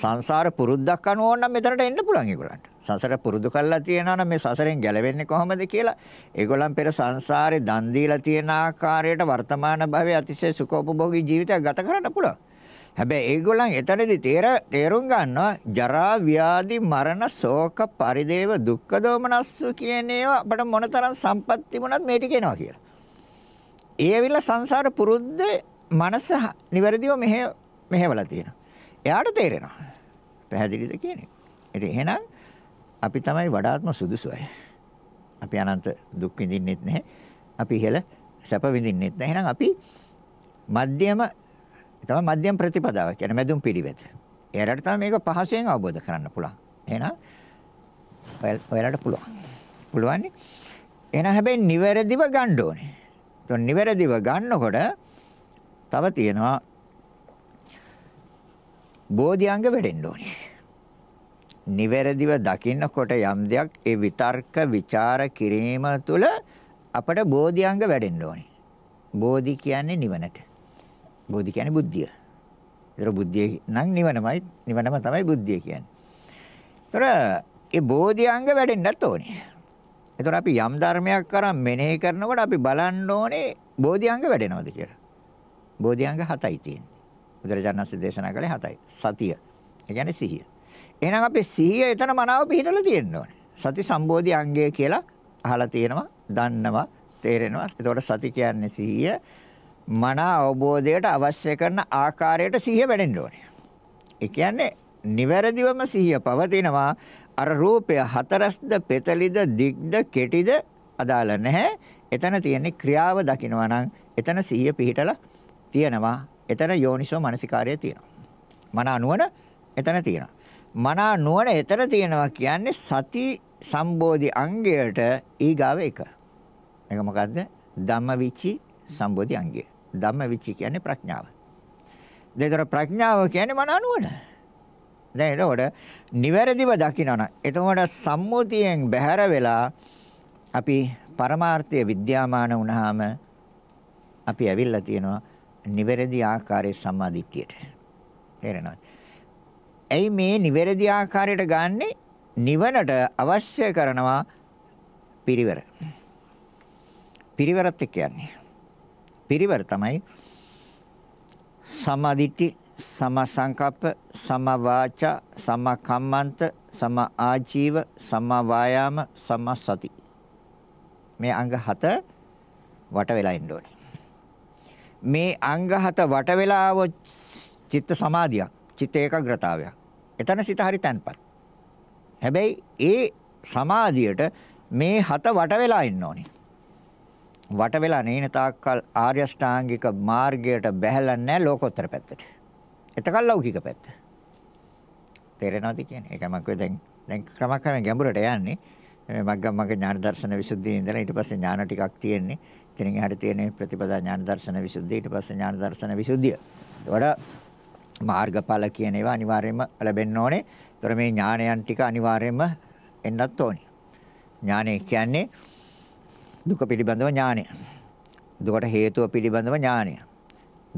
සංසාර පුරුද්දක් අනුව නම් මෙතනට එන්න පුළුවන් ඒගොල්ලන්ට. සසර පුරුදු කරලා තියෙනවා නම් මේ සසරෙන් ගැලවෙන්නේ කොහොමද කියලා ඒගොල්ලන් පෙර සංසාරේ දන් දීලා තියෙන ආකාරයට වර්තමාන භවයේ අතිශය සුඛෝපභෝගී ජීවිතයක් ගත කරන්න පුළුවන්. හැබැයි ඒගොල්ලන් එතනදි තේර තේරුම් ගන්නවා ජරා ව්‍යාධි මරණ ශෝක පරිදේව දුක්ඛ දෝමනස්සු කියන ඒවා අපිට මොනතරම් සම්පත් තිබුණත් මේ ටික එනවා කියලා. ඒ ඇවිල්ලා සංසාර පුරුද්දේ මනස නිවැරදිව මෙහෙ මෙහෙවලා තියෙනවා. එයාට තේරෙනවා. පැහැදිලිද කියන්නේ? ඉතින් එහෙනම් අපි තමයි වඩාත්ම සුදුසු අය. අපි අනන්ත දුක් විඳින්නෙත් නැහැ. අපි ඉහළ සැප විඳින්නෙත් නැහැ. එහෙනම් අපි මධ්‍යම ඒ තමයි මධ්‍යම ප්‍රතිපදාව කියන්නේ මැදුම් පිළිවෙත. එයාලට තමයි මේක පහසුවෙන් අවබෝධ කරන්න පුළුවන්. එහෙනම් ඔයාලට පුළුවන්. පුළුවන් නේ? එහෙනම් හැබැයි නිවැරදිව ගන්න ඕනේ. ඒතකොට නිවැරදිව ගන්නකොට තව තියෙනවා බෝධිඅංග වැඩෙන්න ඕනේ. නිවැරදිව දකින්නකොට යම් දෙයක් ඒ විතර්ක ਵਿਚාර කිරීම තුළ අපට බෝධිඅංග වැඩෙන්න ඕනේ. බෝධි කියන්නේ නිවනට. බෝධි කියන්නේ බුද්ධිය. ඒතර බුද්ධිය නම් නිවනමයි නිවනම තමයි බුද්ධිය කියන්නේ. ඒතර ඒ බෝධි අංග වැඩෙන්නත් ඕනේ. ඒතර අපි යම් ධර්මයක් කරා මෙනෙහි කරනකොට අපි බලන්න ඕනේ බෝධි අංග වැඩෙනවද කියලා. බෝධි අංග 7යි තියෙන්නේ. බුදුරජාණන්සේ දේශනා කළේ 7යි. සතිය. ඒ කියන්නේ සිහිය. එහෙනම් අපි සිහිය එතන මනාව පිළිහිදලා තියෙන්න ඕනේ. සති සම්බෝධි අංගය කියලා අහලා තියෙනවා, දන්නවා, තේරෙනවා. ඒතකොට සති කියන්නේ සිහිය. මන අවබෝධයට අවශ්‍ය කරන ආකාරයට සිහිය වැඩෙන්න ඕනේ. ඒ කියන්නේ නිවැරදිවම සිහිය පවතිනවා අර රූපය හතරස්ද පෙතලිද දිග්ද කෙටිද අදාළ නැහැ. එතන තියෙන්නේ ක්‍රියාව දකිනවා නම් එතන සිහිය පිහිටලා තියෙනවා. එතන යෝනිසෝ මනසිකාරය තියෙනවා. මන අනුවන එතන තියෙනවා. මන අනුවන එතන තියෙනවා කියන්නේ සති සම්බෝධි අංගයට ඊගාව එක. ඒක මොකද්ද? ධම්මවිචි සම්බෝධි අංගය. ධම්මවිචි කියන්නේ ප්‍රඥාව. දෙතර ප්‍රඥාව කියන්නේ මන අනුවන. දැන් එතකොට නිවැරදිව දකිනවනම් එතකොට සම්මුතියෙන් බැහැර වෙලා අපි පරමාර්ථය විද්‍යාමාන වුණාම අපි ඇවිල්ලා තියෙනවා නිවැරදි ආකාරයේ සම්මාදිට්ඨියට. තේරෙනවද? ඇයි මේ නිවැරදි ආකාරයට ගන්නෙ? නිවනට අවශ්‍ය කරනවා පිරිවර. පිරිවරත් එක්ක යන්නේ. පිරිවර තමයි සම්මා දිට්ඨි, සම්මා සංකප්ප, සම්මා වාචා, සම්මා කම්මන්ත, සම්මා ආජීව, සම්මා වායාම, සම්මා සති. මේ අංග හත වට වෙලා ඉන්න ඕනේ. මේ අංග හත වට වෙලා આવොත් චිත්ත සමාධියක්, චිත්ත ඒකාග්‍රතාවයක්. එතන සිත හරි තැන්පත්. හැබැයි ඒ සමාධියට මේ හත වට වෙලා ඉන්න ඕනේ. වට වෙලා නේන තාක්කල් ආර්ය ශ්‍රාංගික මාර්ගයට බැහැලා නැහැ ලෝකෝත්තර පැත්තට. එතකල් ලෞකික පැත්ත. තේරෙනවද කියන්නේ? ඒක මම දැන් දැන් ක්‍රමක්‍රමයෙන් ගැඹුරට යන්නේ. මේ මග්ගමග්ග ඥාන දර්ශන විසුද්ධිය ඉඳලා ඊට පස්සේ ඥාන ටිකක් තියෙන්නේ. ඉතින් එහාට තියෙන ප්‍රතිපදා ඥාන දර්ශන විසුද්ධිය ඊට පස්සේ ඥාන දර්ශන විසුද්ධිය. වඩා මාර්ගඵල කියන ඒවා අනිවාර්යයෙන්ම ලැබෙන්න ඕනේ. ඒතර මේ ඥානයන් ටික අනිවාර්යයෙන්ම එන්නත් ඕනේ. ඥානය කියන්නේ දුක පිළිබඳව ඥානය. දුකට හේතුව පිළිබඳව ඥානය.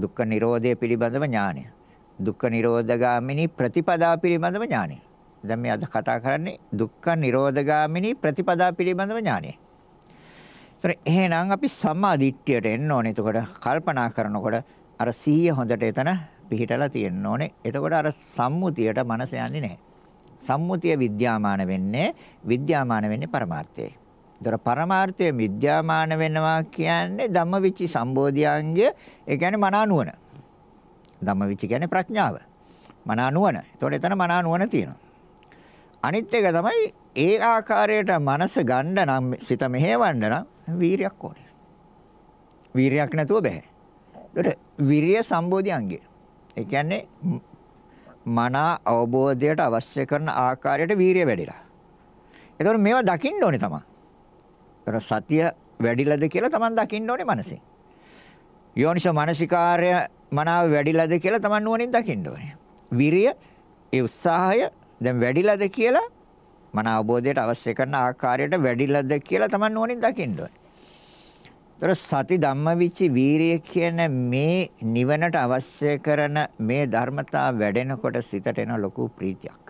දුක්ඛ නිරෝධය පිළිබඳව ඥානය. දුක්ඛ නිරෝධගාමිනී ප්‍රතිපදා පිළිබඳව ඥානය. දැන් මේ අද කතා කරන්නේ දුක්ඛ නිරෝධගාමිනී ප්‍රතිපදා පිළිබඳව ඥානය. ඒතර එහෙනම් අපි සම්මාදිට්ඨියට එන්න ඕනේ. එතකොට කල්පනා කරනකොට අර සීය හොඳට එතන පිහිටලා තියෙන්න ඕනේ. එතකොට අර සම්මුතියට මනස යන්නේ නැහැ. සම්මුතිය විද්‍යාමාන වෙන්නේ විද්‍යාමාන වෙන්නේ පරමාර්ථයයි. ඒතර පරමාර්ථය විද්‍යාමාන වෙනවා කියන්නේ ධම්මවිචි සම්බෝධියංගය ඒ කියන්නේ මනානුවන. ධම්මවිචි කියන්නේ ප්‍රඥාව. මනානුවන. ඒතකොට එතන මනානුවන තියෙනවා. අනිත් එක තමයි ඒ ආකාරයට මනස ගන්න නම් සිත මෙහෙවන්න නම් වීරියක් ඕනේ. වීරියක් නැතුව බෑ. ඒතකොට විරිය සම්බෝධියංගය. ඒ කියන්නේ මනා අවබෝධයට අවශ්‍ය කරන ආකාරයට වීරිය වැඩිලා. ඒතකොට මේවා දකින්න ඕනේ තමයි. ඒතර සතිය වැඩිලද කියලා Taman දකින්න ඕනේ මනසෙන්. යෝනිසෝ මානසිකාර්ය මනාව වැඩිලද කියලා Taman නුවණින් දකින්න ඕනේ. විරිය ඒ උත්සාහය දැන් වැඩිලද කියලා මන අවබෝධයට අවශ්‍ය කරන ආකාරයට වැඩිලද කියලා Taman නුවණින් දකින්න ඕනේ. ඒතර සති ධම්මවිචි වීරිය කියන මේ නිවනට අවශ්‍ය කරන මේ ධර්මතා වැඩෙනකොට සිතට එන ලොකු ප්‍රීතියක්.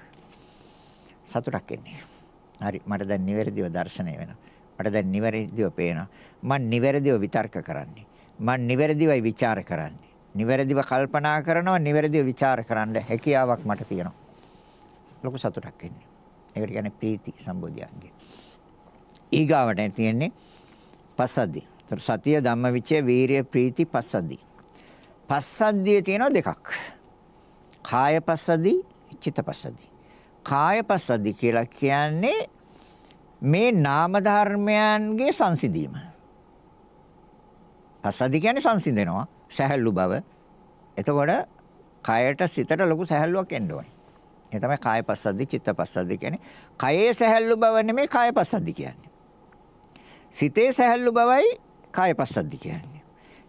සතුටක් එන්නේ. හරි මට දැන් නිවැරදිව දැర్శණය වෙනවා. මට දැන් නිවැරදිව පේනවා. මම නිවැරදිව විතර්ක කරන්නේ. මම නිවැරදිවයි ਵਿਚාර කරන්නේ. නිවැරදිව කල්පනා කරනවා, නිවැරදිව විචාර කරන්න හැකියාවක් මට තියෙනවා. ලොකු සතුටක් එන්නේ. ඒකට කියන්නේ ප්‍රීති සම්බෝධියන්ගේ. ඊගාවට තියෙන්නේ පස්සද්දි. සතිය ධම්මවිචේ වීරිය ප්‍රීති පස්සද්දි. පස්සද්දිය තියෙනවා දෙකක්. කාය පස්සද්දි, චිත්ත පස්සද්දි. කාය පස්සද්දි කියලා කියන්නේ මේ නාම ධර්මයන්ගේ සංසිඳීම. පස්සද්ධි කියන්නේ සංසිඳෙනවා සැහැල්ලු බව. එතකොට කයට සිතට ලොකු සැහැල්ලුවක් එන්න ඕනේ. ඒ තමයි කාය පස්සද්ධි චිත්ත පස්සද්ධි කියන්නේ. කයේ සැහැල්ලු බව නෙමෙයි කාය පස්සද්ධි කියන්නේ. සිතේ සැහැල්ලු බවයි කාය පස්සද්ධි කියන්නේ.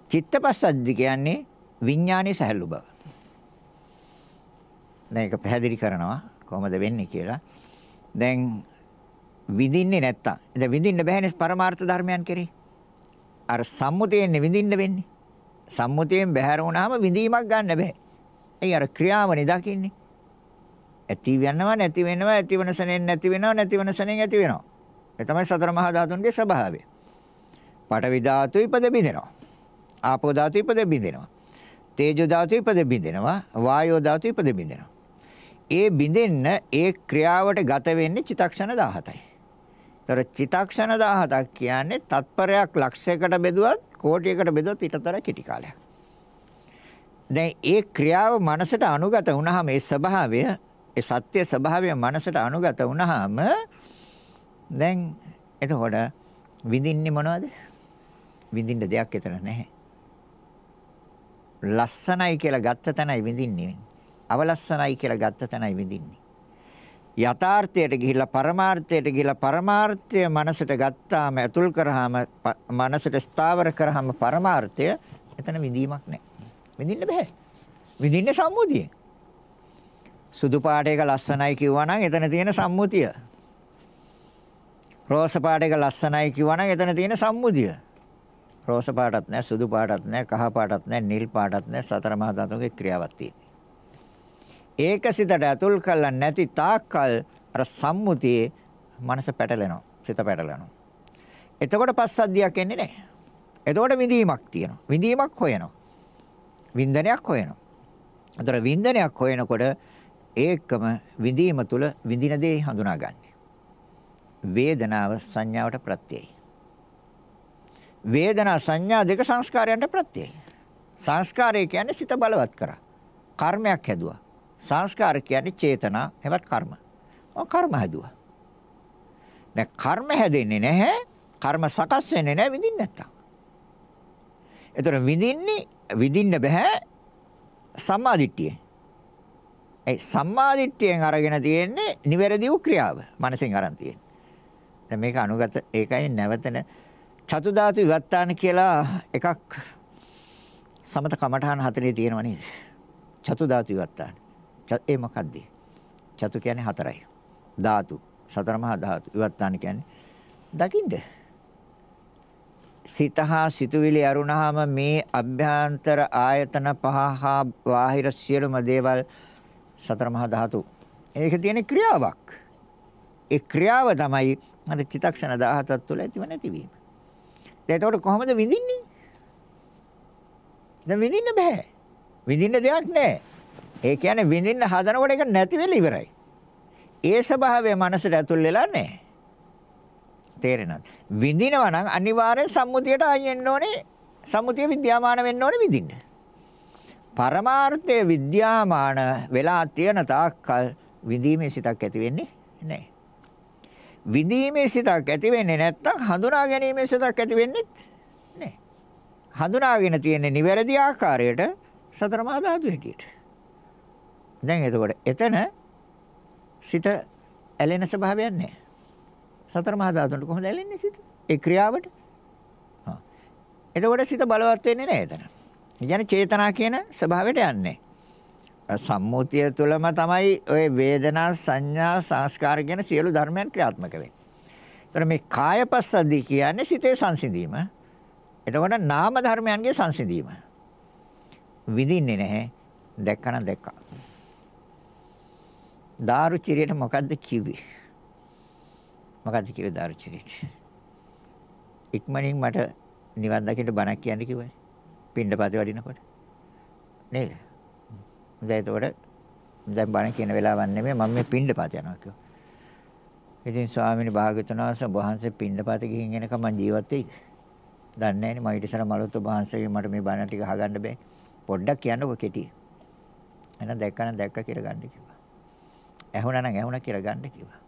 චිත්ත පස්සද්ධි කියන්නේ විඥානයේ සැහැල්ලු බව. දැන් ඒක පැහැදිලි කරනවා කොහොමද වෙන්නේ කියලා. දැන් විඳින්නේ නැත්තම්. දැන් විඳින්න බෑනේ පරමාර්ථ ධර්මයන් කෙරේ. අර සම්මුතියෙන් විඳින්න වෙන්නේ. සම්මුතියෙන් බැහැර වුණාම විඳීමක් ගන්න බෑ. ඒ අර ක්‍රියාවනේ දකින්නේ. ඇති වෙනවා නැති වෙනවා ඇති වෙන සනෙන් නැති වෙනවා නැති වෙන සනෙන් ඇති වෙනවා. ඒ තමයි සතර මහා ධාතුන්ගේ ස්වභාවය. පඨවි ධාතු ඉපද බිඳිනවා. ආපෝ ධාතු ඉපද බිඳිනවා. තේජෝ ධාතු ඉපද බිඳිනවා. වායෝ ධාතු ඉපද බිඳිනවා. ඒ බිඳෙන්න ඒ ක්‍රියාවට ගත වෙන්නේ චිතක්ෂණ 17යි. තොර චිතක්ෂණ 17ක් කියන්නේ තත්පරයක් ලක්ෂයකට බෙදුවත් කෝටියකට බෙදුවත් ඊටතර කෙටි කාලයක්. දැන් ඒ ක්‍රියාව මනසට අනුගත වුනහම ඒ ස්වභාවය ඒ සත්‍ය ස්වභාවය මනසට අනුගත වුනහම දැන් එතකොට විඳින්නේ මොනවද? විඳින්න දෙයක් එතන නැහැ. ලස්සනයි කියලා ගත්ත තැනයි විඳින්නේ. අවලස්සනයි කියලා ගත්ත තැනයි විඳින්නේ. යථාර්ථයට ගිහිලා පරමාර්ථයට ගිහිලා පරමාර්ථය මනසට ගත්තාම ඇතුල් කරාම මනසට ස්ථාවර කරාම පරමාර්ථය එතන විඳීමක් නැහැ. විඳින්න බෑ. විඳින්නේ සම්මුතියෙන්. සුදු පාට එක ලස්සනයි කිව්වනම් එතන තියෙන සම්මුතිය. රෝස පාට එක ලස්සනයි කිව්වනම් එතන තියෙන සම්මුතිය. රෝස පාටත් නැහැ, සුදු පාටත් නැහැ, කහ පාටත් නැහැ, නිල් පාටත් නැහැ, සතර මහා ධාතුන්ගේ ක්‍රියාවක් තියෙනවා. ඒක සිතට ඇතුල් කරලා නැති තාක්කල් අර සම්මුතියේ මනස පැටලෙනවා. සිත පැටලෙනවා. එතකොට පස්සද්ධියක් එන්නේ නැහැ. එතකොට විඳීමක් තියෙනවා. විඳීමක් හොයනවා. වින්දනයක් හොයනවා. අතර වින්දනයක් හොයනකොට ඒකම විඳීම තුළ විඳින දේ හඳුනාගන්නේ. වේදනාව සංඥාවට ප්‍රත්‍යයයි. වේදනා සංඥා දෙක සංස්කාරයන්ට ප්‍රත්‍යයයි. සංස්කාරය කියන්නේ සිත බලවත් කරා. කර්මයක් හැදුවා. සංස්කාර කියන්නේ චේතනා හෙවත් කර්ම. ඔය කර්ම හැදුවා. දැන් කර්ම හැදෙන්නේ නැහැ. කර්ම සකස් වෙන්නේ නැහැ විඳින්න නැත්තම්. ඒතර විඳින්නේ විඳින්න බෑ සම්මාදිට්ඨියෙන්. ඒ සම්මාදිට්ඨියෙන් අරගෙන තියෙන්නේ නිවැරදි වූ ක්‍රියාව. මනසෙන් අරන් තියෙන්නේ. දැන් මේක අනුගත ඒකයි නැවතන චතු ධාතු විවත්තාන කියලා එකක් සමත කමඨහන හතරේ තියෙනවා නේද? චතු ධාතු විවත්තාන. ඒ මොකද්ද? චතු කියන්නේ හතරයි. ධාතු සතර මහා ධාතු. ඉවත්තාන කියන්නේ දකින්න. සිතහා සිතුවිලි අරුණාම මේ අභ්‍යන්තර ආයතන පහ හා බාහිර සියලුම දේවල් සතර මහා ධාතු. ඒක තියෙන ක්‍රියාවක්. ඒ ක්‍රියාව තමයි අර චිතක්ෂණ 17ක් තුළ ඇතිව නැතිවීම. දැන් එතකොට කොහොමද විඳින්නේ? දැන් විඳින්න බෑ. විඳින්න දෙයක් නැහැ. ඒ කියන්නේ විඳින්න හදනකොට ඒක නැති වෙලා ඉවරයි. ඒ ස්වභාවය මනසට ඇතුල් වෙලා නැහැ. තේරෙනවද? විඳිනවා නම් අනිවාර්යෙන් සම්මුතියට ආයෙන්න ඕනේ. සම්මුතිය විද්‍යාමාන වෙන්න ඕනේ විඳින්න. පරමාර්ථය විද්‍යාමාන වෙලා තියෙන තාක්කල් විඳීමේ සිතක් ඇති වෙන්නේ නැහැ. විඳීමේ සිතක් ඇති වෙන්නේ නැත්නම් හඳුනා ගැනීමේ සිතක් ඇති වෙන්නේත් නැහැ. හඳුනාගෙන තියෙන නිවැරදි ආකාරයට සතර මහා ධාතු හැටියට. දැන් එතකොට එතන සිත ඇලෙන ස්වභාවයක් නැහැ. සතර මහා ධාතුන්ට කොහොමද ඇලෙන්නේ සිත? ඒ ක්‍රියාවට. ආ. එතකොට සිත බලවත් වෙන්නේ නැහැ එතන. කියන්නේ චේතනා කියන ස්වභාවයට යන්නේ. සම්මුතිය තුළම තමයි ওই වේදනා සංඥා සංස්කාර කියන සියලු ධර්මයන් ක්‍රියාත්මක වෙන්නේ. එතකොට මේ කායපස්සද්ධි කියන්නේ සිතේ සංසිඳීම. එතකොට නාම ධර්මයන්ගේ සංසිඳීම. විඳින්නේ නැහැ. දැක්කනම් දැක්කා. දාරුචිරයට මොකද්ද කිව්වේ? මොකද්ද කිව්වේ දාරුචිරයට? ඉක්මනින් මට නිවන් දකින්න බණක් කියන්න කිව්වනේ. පින්නපතේ වඩිනකොට. නේද? දැන් ඒතකොට දැන් බණ කියන වෙලාවක් නෙමෙයි මම මේ පින්නපත යනවා කිව්වා. ඉතින් ස්වාමීන් වහන්සේ වහන්සේ පින්නපත ගිහින් එනකම් මං ජීවත් වෙයිද? දන්නේ නැහැ නේ මම ඊට ඉස්සර මලොත් වහන්සේගෙන් මට මේ බණ ටික අහගන්න බෑ. පොඩ්ඩක් කියන්නකෝ කෙටි. එහෙනම් දැක්කනම් දැක්ක කියලා ගන්න කිව්වා. ඇහුණා නම් ඇහුණා කියලා ගන්න කිව්වා.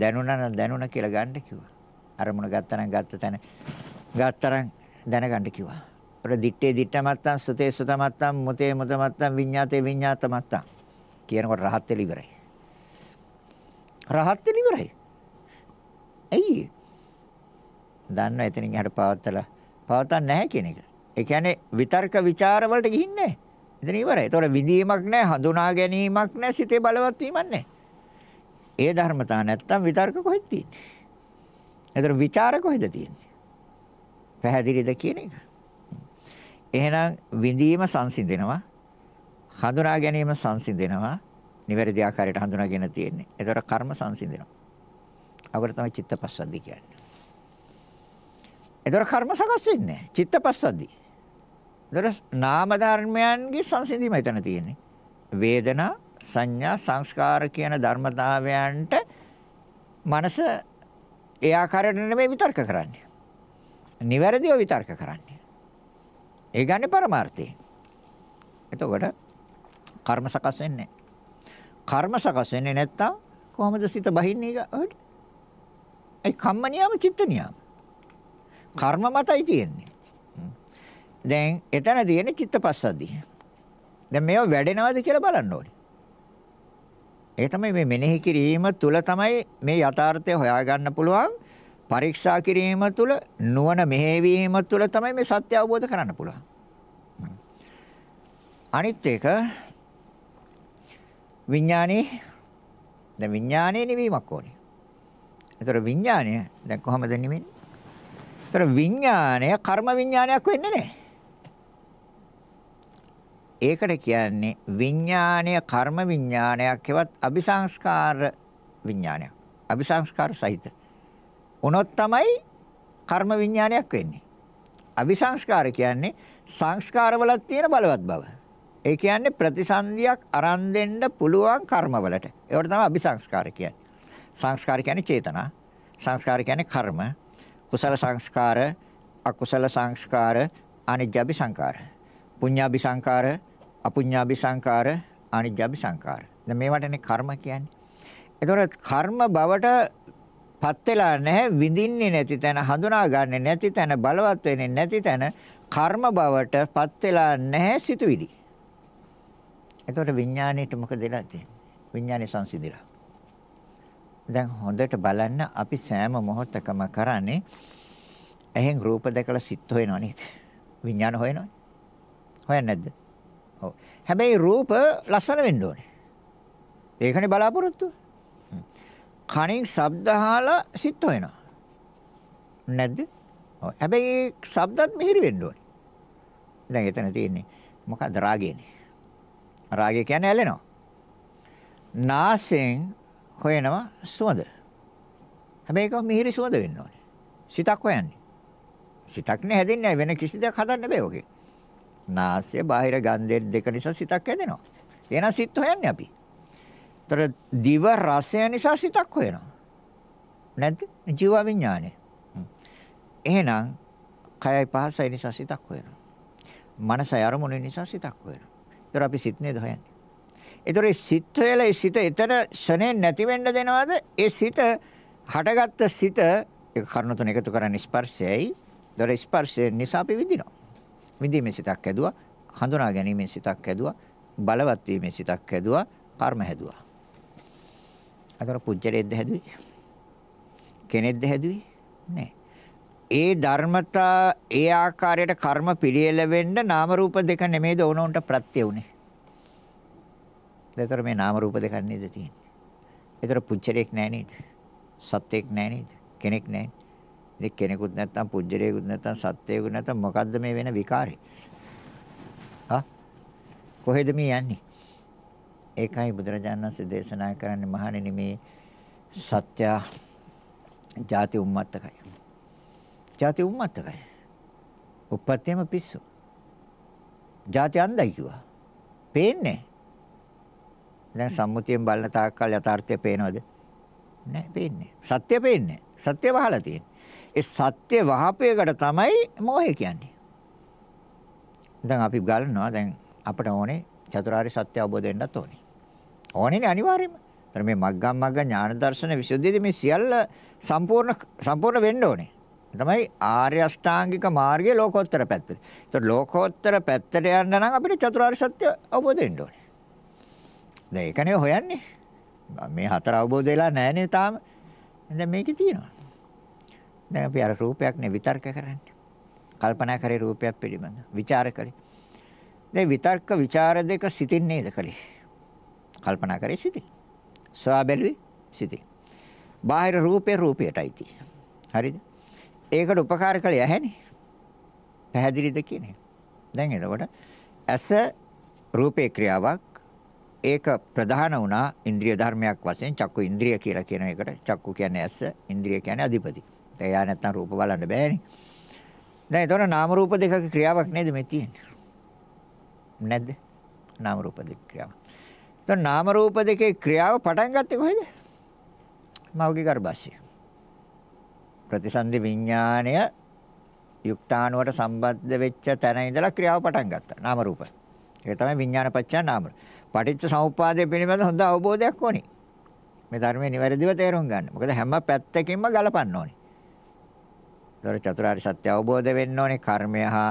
දැනුණා නම් දැනුණා කියලා ගන්න කිව්වා. අරමුණ ගත්තා නම් ගත්ත තැන ගත්තරන් දැනගන්න කිව්වා. ඒතර දිත්තේ දිත්ත මත්තම් සුතේ සුත මත්තම් මුතේ මුත මත්තම් විඤ්ඤාතේ විඤ්ඤාත මත්තම් කියනකොට රහත් වෙලා ඉවරයි. රහත් වෙලා ඉවරයි. ඇයි? දන්නව එතනින් එහාට පවත්තලා පවත්තන්නේ නැහැ කියන එක. ඒ කියන්නේ විතර්ක ਵਿਚාර වලට ගිහින්නේ නැහැ. එතන ඉවරයි. ඒතොර විඳීමක් නැහැ, හඳුනා ගැනීමක් නැහැ, සිතේ බලවත් වීමක් නැහැ. ඒ ධර්මතා නැත්තම් විතර්ක කොහෙද තියෙන්නේ? ඒතොර ਵਿਚාර කොහෙද තියෙන්නේ? පැහැදිලිද කියන එක? එහෙනම් විඳීම සංසිඳෙනවා. හඳුනා ගැනීම සංසිඳෙනවා. නිවැරදි ආකාරයට හඳුනාගෙන තියෙන්නේ. ඒතොර කර්ම සංසිඳෙනවා. අපකට තමයි චිත්තපස්සද්ධි කියන්නේ. ඒතොර කර්ම සකස් වෙන්නේ. චිත්තපස්සද්ධි. ඒතර නාම ධර්මයන්ගේ සංසිඳීම එතන තියෙන්නේ. වේදනා, සංඥා, සංස්කාර කියන ධර්මතාවයන්ට මනස ඒ ආකාරයට නෙමෙයි විතර්ක කරන්නේ. නිවැරදිව විතර්ක කරන්නේ. ඒ ගන්නේ පරමාර්ථය. එතකොට කර්ම සකස් වෙන්නේ කර්ම සකස් වෙන්නේ නැත්තම් කොහොමද සිත බහින්නේ ඔය? ඒ කම්ම නියම චිත්ත නියම. කර්ම මතයි තියෙන්නේ. දැන් එතන තියෙන චිත්තපස්සද්ධිය. දැන් මේව වැඩෙනවද කියලා බලන්න ඕනේ. ඒ තමයි මේ මෙනෙහි කිරීම තුල තමයි මේ යථාර්ථය හොයාගන්න පුළුවන්. පරීක්ෂා කිරීම තුල නුවණ මෙහෙවීම තුල තමයි මේ සත්‍ය අවබෝධ කරන්න පුළුවන්. අනිත් එක විඥානේ දැන් විඥානේ නිවීමක් ඕනේ. ඒතර විඥානය දැන් කොහමද නිවෙන්නේ? ඒතර විඥානය කර්ම විඥානයක් වෙන්නේ නැහැ. ඒකට කියන්නේ විඥානය කර්ම විඥානයක් හෙවත් අபிසංස්කාර විඥානයක්. අபிසංස්කාර සහිත. උනොත් තමයි කර්ම විඥානයක් වෙන්නේ. අபிසංස්කාර කියන්නේ සංස්කාරවලත් තියෙන බලවත් බව. ඒ කියන්නේ ප්‍රතිසන්දියක් අරන් දෙන්න පුළුවන් කර්මවලට. ඒවට තමයි අபிසංස්කාර කියන්නේ. සංස්කාර කියන්නේ චේතනා. සංස්කාර කියන්නේ කර්ම. කුසල සංස්කාර, අකුසල සංස්කාර, අනිජ්ජාපි සංකාර. පුඤ්ඤාපි සංකාර, අපුඤ්ඤාභි සංකාර, ආනිජ්ජාභි සංකාර. දැන් මේවටනේ කර්ම කියන්නේ. ඒතකොට කර්ම බවට පත් වෙලා නැහැ, විඳින්නේ නැති තැන, හඳුනා ගන්නෙ නැති තැන, බලවත් වෙන්නේ නැති තැන කර්ම බවට පත් වෙලා නැහැ සිතුවිලි. ඒතකොට විඥාණයට මොකද වෙලා තියෙන්නේ? විඥානේ සංසිඳිලා. දැන් හොඳට බලන්න අපි සෑම මොහොතකම කරන්නේ එහෙන් රූප දැකලා සිත් හොයනවා නේද? විඥාන හොයනවා. හොයන්නේ නැද්ද? ඔව්. හැබැයි රූප ලස්සන වෙන්න ඕනේ. ඒකනේ බලාපොරොත්තු. කණින් ශබ්ද අහලා සිත් හොයනවා. නැද්ද? ඔව්. හැබැයි ශබ්දත් මිහිරි වෙන්න ඕනේ. දැන් එතන තියෙන්නේ මොකද්ද රාගයනේ. රාගය කියන්නේ ඇලෙනවා. නාසයෙන් හොයනවා සුවඳ. හැබැයි ඒක මිහිරි සුවඳ වෙන්න ඕනේ. සිතක් හොයන්නේ. සිතක් නේ හැදෙන්නේ වෙන කිසි දෙයක් හදන්න බෑ ඔකේ. නාසය බාහිර ගන්ධයෙන් දෙක නිසා සිතක් හැදෙනවා. එහෙනම් සිත් හොයන්නේ අපි. ତර දිව රසය නිසා සිතක් හොයනවා. නැද්ද? ජීව විඥානය. එහෙනම් කයයි පහසයි නිසා සිතක් හොයනවා. මනසයි අරමුණු නිසා සිතක් හොයනවා. ඒතර අපි සිත් නේද හොයන්නේ. ඒතර සිත් හොයලා ඒ සිත එතන ෂණයෙන් නැති වෙන්න දෙනවද? ඒ සිත හටගත්ත සිත ඒ කරුණ තුන එකතු කරන්නේ ස්පර්ශයයි. ඒතර ස්පර්ශය නිසා අපි විඳිනවා. විඳීමේ සිතක් ඇදුවා, හඳුනා ගැනීමේ සිතක් ඇදුවා, බලවත් වීමේ සිතක් ඇදුවා, කර්ම හැදුවා. අතර පුජ්‍යලෙද්ද හැදුවේ. කෙනෙක්ද හැදුවේ? නෑ. ඒ ධර්මතා ඒ ආකාරයට කර්ම පිළියෙල වෙන්න නාම රූප දෙක නෙමෙයිද ඕනොන්ට ප්‍රත්‍ය උනේ. ඒතර මේ නාම රූප දෙකක් නේද තියෙන්නේ. ඒතර පුච්චරයක් නෑ නේද? සත්‍යයක් නෑ නේද? කෙනෙක් නෑ. ඒ කෙනෙකුත් නැත්තම් පුජ්‍යලයකුත් නැත්තම් සත්‍යයකුත් නැත්තම් මොකද්ද මේ වෙන විකාරේ? ආ කොහෙද මේ යන්නේ? ඒකයි බුදුරජාණන් වහන්සේ දේශනා කරන්නේ මහණෙනි මේ සත්‍ය ಜಾති උම්මත්තකයි. ಜಾති උම්මත්තකයි. උපත්යම පිස්සු. ಜಾති අන්දයි කිව්වා. පේන්නේ. දැන් සම්මුතියෙන් බලන තාක්කල් යථාර්ථය පේනවද? නැහැ පේන්නේ. සත්‍ය පේන්නේ. සත්‍ය වහලා තියෙනවා. ඒ සත්‍ය වහපේකට තමයි මෝහය කියන්නේ. දැන් අපි ගන්නවා දැන් අපට ඕනේ චතුරාර්ය සත්‍ය අවබෝධ වෙන්නත් ඕනේ. ඕනේනේ අනිවාර්යයෙන්ම. ඒතර මේ මග්ගම් මග්ග ඥාන දර්ශන විසුද්ධියේදී මේ සියල්ල සම්පූර්ණ සම්පූර්ණ වෙන්න ඕනේ. තමයි ආර්ය අෂ්ටාංගික මාර්ගයේ ලෝකෝත්තර පැත්තට. ඒතකොට ලෝකෝත්තර පැත්තට යන්න නම් අපිට චතුරාර්ය සත්‍ය අවබෝධ වෙන්න ඕනේ. දැන් ඒකනේ හොයන්නේ. මේ හතර අවබෝධ වෙලා නැහැ නේ තාම. දැන් මේකේ තියෙනවා. දැන් අපි අර රූපයක් නේ විතර්ක කරන්නේ. කල්පනා කරේ රූපයක් පිළිබඳ. විචාර කරේ. දැන් විතර්ක ਵਿਚාර දෙක සිතින් නේද කලේ? කල්පනා කරේ සිතින්. සොයා බැලුවේ සිතින්. බාහිර රූපේ රූපයටයි තියෙන්නේ. හරිද? ඒකට උපකාර කළේ ඇහැනේ. පැහැදිලිද කියන්නේ? දැන් එතකොට ඇස රූපේ ක්‍රියාවක් ඒක ප්‍රධාන වුණා ඉන්ද්‍රිය ධර්මයක් වශයෙන් චක්කු ඉන්ද්‍රිය කියලා කියන එකට චක්කු කියන්නේ ඇස ඉන්ද්‍රිය කියන්නේ අධිපති. එයා නැත්තම් රූප බලන්න බෑනේ. දැන් ඒතොර නාම රූප දෙකක ක්‍රියාවක් නේද මේ තියෙන්නේ? නැද්ද? නාම රූප දෙක ක්‍රියාව. ඒතොර නාම රූප දෙකේ ක්‍රියාව පටන් ගත්තේ කොහෙද? මවගේ ගර්භාෂය. ප්‍රතිසන්දි විඥාණය යුක්තාණුවට සම්බන්ධ වෙච්ච තැන ඉඳලා ක්‍රියාව පටන් ගත්තා. නාම රූප. ඒක තමයි විඥානපච්චා නාම. පටිච්ච සමුප්පාදය පිළිබඳ හොඳ අවබෝධයක් ඕනේ. මේ ධර්මයේ නිවැරදිව තේරුම් ගන්න. මොකද හැම පැත්තකින්ම ගලපන්න ඕනේ. ඒතර චතුරාර්ය සත්‍ය අවබෝධ වෙන්න ඕනේ. කර්මය හා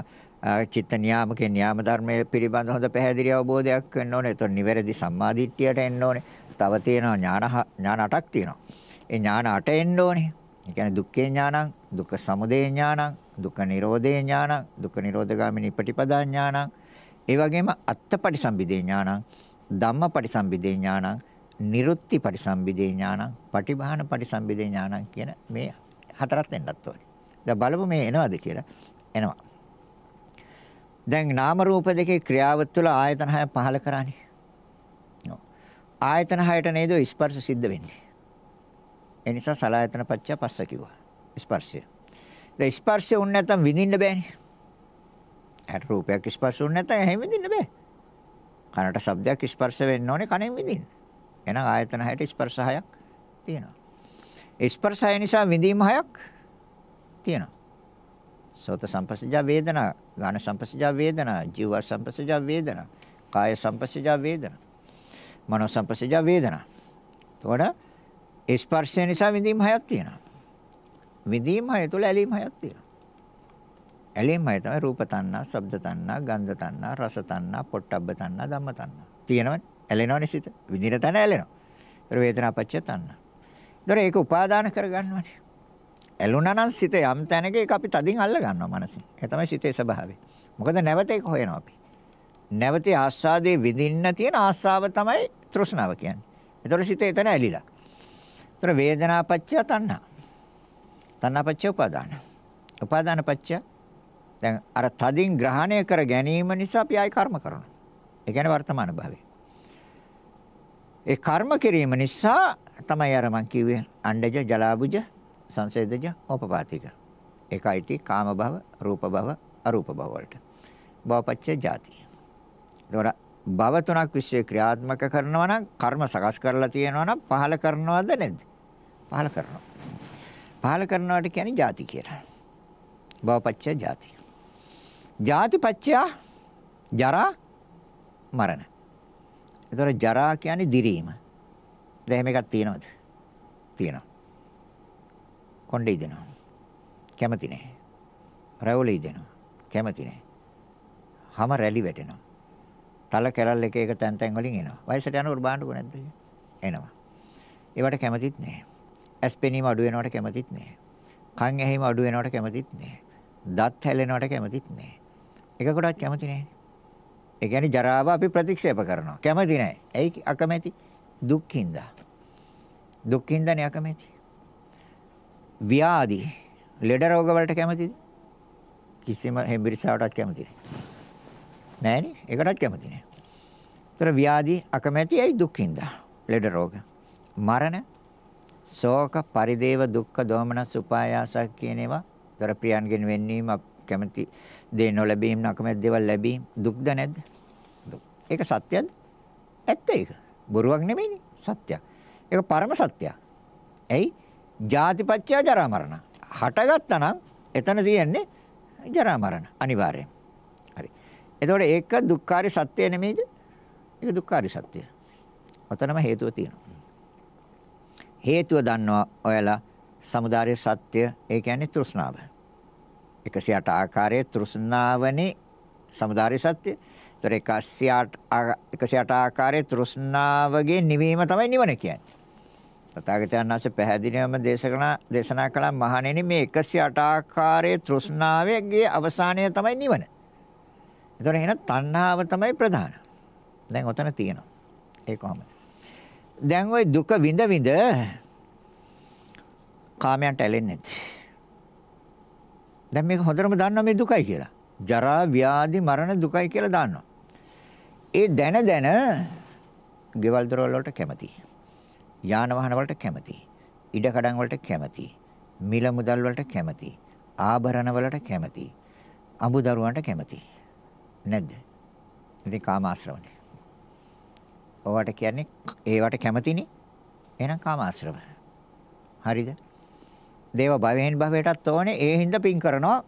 චිත්ත නියාමකේ නියාම ධර්මයේ පිළිබඳ හොඳ පැහැදිලි අවබෝධයක් වෙන්න ඕනේ. ඒතර නිවැරදි සම්මාදිට්ඨියට එන්න ඕනේ. තව තියෙනවා ඥාන ඥාන අටක් තියෙනවා. ඒ ඥාන අට එන්න ඕනේ. ඒ කියන්නේ දුක්ඛේ ඥානං, දුක්ඛ සමුදය ඥානං, දුක්ඛ නිරෝධේ ඥානං, දුක්ඛ නිරෝධගාමිනී ප්‍රතිපදා ඥානං. ඒ වගේම අත්තපටිසම්භිදේ ඥානං, ධම්මපටිසම්භිදේ ඥානං, නිරුත්ති පටිසම්භිදේ ඥානං, පටිභාන පටිසම්භිදේ ඥානං කියන මේ හතරත් එන්නත් ඕනේ. දැන් බලමු මේ එනවද කියලා. එනවා. දැන් නාම රූප දෙකේ ක්‍රියාව තුළ ආයතන හය පහල කරානේ. ආයතන හයට නේද ස්පර්ශ සිද්ධ වෙන්නේ. ඒ නිසා සලආයතන පච්චය පස්ස කිව්වා. ස්පර්ශය. දැන් ස්පර්ශය උන් නැත්තම් විඳින්න බෑනේ. ඇට රූපයක් ස්පර්ශ වුනේ නැත්නම් එහෙම විඳින්න බෑ. කනට ශබ්දයක් ස්පර්ශ වෙන්න ඕනේ කනෙන් විඳින්න. එහෙනම් ආයතන හයට ස්පර්ශ හයක් තියෙනවා. ස්පර්ශය නිසා විඳීම හයක් තියෙනවා. සෝත සම්පස්සජා වේදනා, ගාන සම්පස්සජා වේදනා, ජීව සම්පස්සජා වේදනා, කාය සම්පස්සජා වේදනා, මනෝ සම්පස්සජා වේදනා. එතකොට ස්පර්ශය නිසා විඳීම් හයක් තියෙනවා. විඳීම් හය තුළ ඇලීම් හයක් තියෙනවා. ඇලීම් හය තමයි රූප තණ්හා, ශබ්ද තණ්හා, ගන්ධ තණ්හා, රස තණ්හා, පොට්ටබ්බ තණ්හා, ධම්ම තණ්හා. තියෙනවනේ. ඇලෙනවනේ සිත. විඳින තැන ඇලෙනවා. ඒතර වේදනාපච්චය තණ්හා. ඒතර ඒක උපාදාන කරගන්නවනේ. ඇලුනා නම් සිත යම් තැනක ඒක අපි තදින් අල්ල ගන්නවා මනසින්. ඒ තමයි සිතේ ස්වභාවය. මොකද නැවත ඒක හොයනවා අපි. නැවත ආස්වාදයේ විඳින්න තියෙන ආස්වාව තමයි තෘෂ්ණාව කියන්නේ. ඒතර සිත එතන ඇලිලා. ඒතර වේදනාපච්චය තණ්හා. තණ්හාපච්චය උපාදාන. උපාදානපච්චය දැන් අර තදින් ග්‍රහණය කර ගැනීම නිසා අපි ආයි කර්ම කරනවා. ඒ කියන්නේ වර්තමාන භවය. ඒ කර්ම කිරීම නිසා තමයි අර මං කිව්වේ අණ්ඩජ ජලාබුජ සංසේදජ ඕපපාතික. ඒකයිති කාම භව, රූප භව, අරූප භව වලට. භවපච්චය ජාති. ඒතොර භව තුනක් විශ්ේ ක්‍රියාත්මක කරනවා නම් කර්ම සකස් කරලා තියෙනවා නම් පහල කරනවද නැද්ද? පහල කරනවා. පහල කරනවට කියන්නේ ජාති කියලා. භවපච්චය ජාති. ජාතිපච්චය ජරා මරණ. ඒතොර ජරා කියන්නේ දිරීම. දැන් මේකක් තියෙනවද? තියෙනවා. කොණ්ඩේ ඉදෙනවා. කැමති නැහැ. රැවුලේ ඉදෙනවා. කැමති නැහැ. හැම රැලි වැටෙනවා. තල කැලල් එක එක තැන් තැන් වලින් එනවා. වයසට යනකොට බාන්නකො නැද්ද? එනවා. ඒවට කැමතිත් නැහැ. ඇස් පෙනීම අඩු වෙනවට කැමතිත් නැහැ. කන් ඇහිම අඩු වෙනවට කැමතිත් නැහැ. දත් හැලෙනවට කැමතිත් නැහැ. එකකටවත් කැමති නැහැ. ඒ කියන්නේ ජරාව අපි ප්‍රතික්ෂේප කරනවා. කැමති නැහැ. ඇයි අකමැති? දුක්ඛින්දා. දුක්ඛින්දනේ අකමැති. ව්‍යාධි, ලෙඩ රෝග වලට කැමතිද? කිසිම හෙම්බිරිසාවටත් කැමති නෑ. නෑනේ? ඒකටත් කැමති නෑ. ඒතර ව්‍යාධි අකමැති ඇයි දුකින්ද? ලෙඩ රෝග. මරණ, ශෝක, පරිදේව, දුක්ඛ, දෝමනස්, උපායාස කියන ඒවා ඒතර ප්‍රියන්ගෙන් වෙන්නීම කැමති දේ නොලැබීම, අකමැති දේවල් ලැබීම දුක්ද නැද්ද? දුක්. ඒක සත්‍යද? ඇත්ත ඒක. බොරුවක් නෙමෙයිනේ. සත්‍යයක්. ඒක පරම සත්‍යයක්. ඇයි? ජාතිපච්චය ජරා මරණ. හටගත්තා නම් එතන තියෙන්නේ ජරා මරණ අනිවාර්යෙන්. හරි. එතකොට ඒක දුක්ඛාරය සත්‍ය නෙමෙයිද? ඒක දුක්ඛාරය සත්‍ය. ඔතනම හේතුව තියෙනවා. හේතුව දන්නවා ඔයාලා samudāre සත්‍ය ඒ කියන්නේ තෘෂ්ණාව. 108 ආකාරයේ තෘෂ්ණාවනේ samudāre සත්‍ය. ඒතර 108 108 ආකාරයේ තෘෂ්ණාවගේ නිවීම තමයි නිවන කියන්නේ. තථාගතයන් වහන්සේ පැහැදිලිවම දේශනා දේශනා කළා මහණෙනි මේ 108 ආකාරයේ තෘෂ්ණාවේගේ අවසානය තමයි නිවන. එතකොට එහෙනම් තණ්හාව තමයි ප්‍රධාන. දැන් ඔතන තියෙනවා. ඒ කොහොමද? දැන් ওই දුක විඳ විඳ කාමයන්ට ඇලෙන්නේ නැති. දැන් මේක හොඳටම දන්නවා මේ දුකයි කියලා. ජරා ව්‍යාධි මරණ දුකයි කියලා දන්නවා. ඒ දැන දැන ගෙවල් දොරවල් වලට කැමතියි. යාන වාහන වලට කැමති. ඉඩ කඩම් වලට කැමති. මිල මුදල් වලට කැමති. ආභරණ වලට කැමති. අඹ දරුවන්ට කැමති. නැද්ද? ඉතින් කාමාශ්‍රවනේ. ඔවට කියන්නේ ඒවට කැමතිනේ. එහෙනම් කාමාශ්‍රව. හරිද? දේව භවයෙන් භවයටත් ඕනේ ඒ හින්දා පින් කරනවා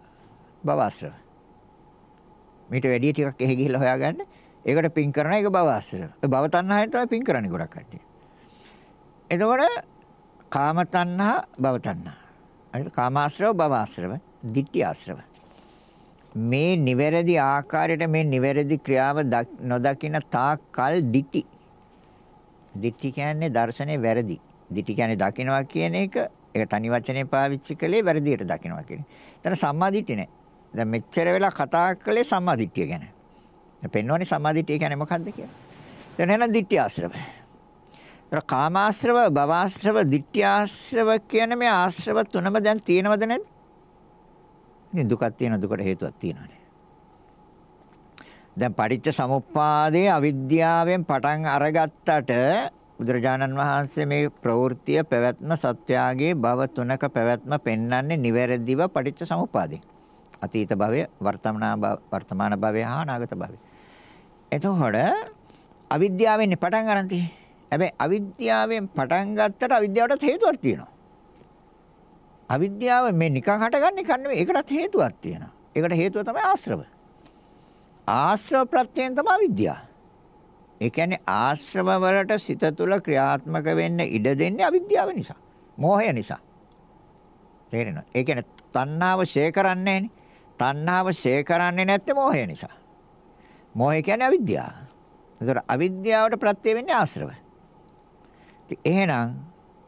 භවආශ්‍රව. මීට වැඩි ටිකක් එහෙ ගිහිල්ලා හොයාගන්න. ඒකට පින් කරනවා ඒක භවආශ්‍රව. ඒ භව තණ්හාවෙන් තමයි පින් කරන්නේ ගොඩක් කට්ටිය. එතකොට කාම තණ්හා භව තණ්හා. හරිද? කාමාශ්‍රව භවආශ්‍රව, ditthi ආශ්‍රව. මේ නිවැරදි ආකාරයට මේ නිවැරදි ක්‍රියාව නොදකින තාක් කල් ditthi. ditthi කියන්නේ දර්ශනේ වැරදි. ditthi කියන්නේ දකිනවා කියන එක ඒක තනි වචනේ පාවිච්චි කළේ වැරදියට දකිනවා කියන්නේ. එතන සම්මා ditthi නෑ. දැන් මෙච්චර වෙලා කතා කළේ සම්මා ditthi ගැන. පෙන්වන්නේ සම්මා ditthi කියන්නේ මොකද්ද කියලා. එතන නේද ditthi ආශ්‍රවය. කාමාශ්‍රව, භවආශ්‍රව, ditthිආශ්‍රව කියන මේ ආශ්‍රව තුනම දැන් තියෙනවද නැද්ද? ඉතින් දුකක් තියෙන දුකට හේතුවක් තියෙනවානේ. දැන් පටිච්ච සමුප්පාදයේ අවිද්‍යාවෙන් පටන් අරගත්තට බුදුරජාණන් වහන්සේ මේ ප්‍රවෘත්තිය පැවැත්ම සත්‍යාගේ භව තුනක පැවැත්ම පෙන්වන්නේ නිවැරදිව පටිච්ච සමුප්පාදේ. අතීත භවය, වර්තමාන භවය හා අනාගත භවය. එතකොට අවිද්‍යාවෙන් පටන් ගන්න තියෙන්නේ හැබැයි අවිද්‍යාවෙන් පටන් ගත්තට අවිද්‍යාවටත් හේතුවක් තියෙනවා. අවිද්‍යාව මේ නිකන් හටගන්නේ කන් නෙමෙයි. ඒකටත් හේතුවක් තියෙනවා. ඒකට හේතුව තමයි ආශ්‍රව. ආශ්‍රව ප්‍රත්‍යයෙන් තමයි අවිද්‍යාව. ඒ කියන්නේ ආශ්‍රව වලට සිත තුළ ක්‍රියාත්මක වෙන්න ඉඩ දෙන්නේ අවිද්‍යාව නිසා. මෝහය නිසා. තේරෙනවද? ඒ කියන්නේ තණ්හාව ෂේ කරන්නේ නැහනේ. තණ්හාව ෂේ කරන්නේ නැත්තේ මෝහය නිසා. මෝහය කියන්නේ අවිද්‍යාව. ඒතර අවිද්‍යාවට ප්‍රත්‍ය වෙන්නේ ආශ්‍රවය. එහෙනම්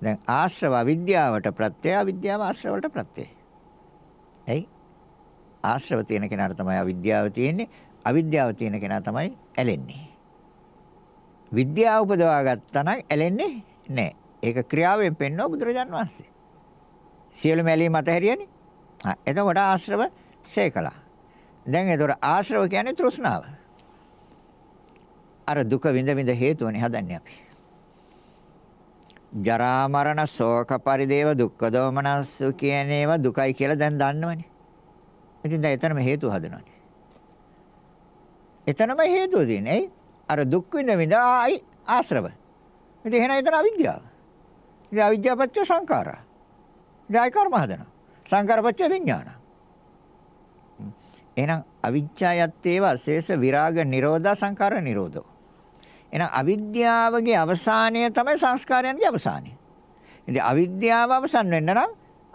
දැන් ආශ්‍රව විද්‍යාවට ප්‍රත්‍යය අවිද්‍යාව ආශ්‍රවවලට ප්‍රත්‍යයයි. එයි ආශ්‍රව තියෙන කෙනාට තමයි අවිද්‍යාව තියෙන්නේ. අවිද්‍යාව තියෙන කෙනා තමයි ඇලෙන්නේ. විද්‍යාව උපදවා ගත්තා නම් ඇලෙන්නේ නැහැ. ඒක ක්‍රියාවෙන් පෙන්වන බුදුරජාන් වහන්සේ. සියලුම ඇලීම් අතහැරියනේ. ආ එතකොට ආශ්‍රව ශේකලා. දැන් ඒතොර ආශ්‍රව කියන්නේ තෘෂ්ණාව. අර දුක විඳ විඳ හේතුවනේ හදන්නේ අපි. ජරා මරණ ශෝක පරිදේව දුක්ඛ දෝමනස්සු කියන ඒවා දුකයි කියලා දැන් දන්නවනේ. ඉතින් දැන් එතනම හේතු හදනවානේ. එතනම හේතුව තියෙන්නේ. අර දුක් විඳ විඳයි ආශ්‍රව. ඉතින් එහෙනම් එතන අවිද්‍යාව. ඉතින් අවිද්‍යාවපච්ච සංඛාරා. ඉතින් කර්ම හදනවා. සංඛාරපච්ච විඥාන. එහෙනම් අවිජ්ජායත් ඒවා ශේෂ විරාග නිරෝධා සංඛාර නිරෝධෝ එහෙනම් අවිද්‍යාවගේ අවසානය තමයි සංස්කාරයන්ගේ අවසානය. ඉතින් අවිද්‍යාව අවසන් වෙන්න නම්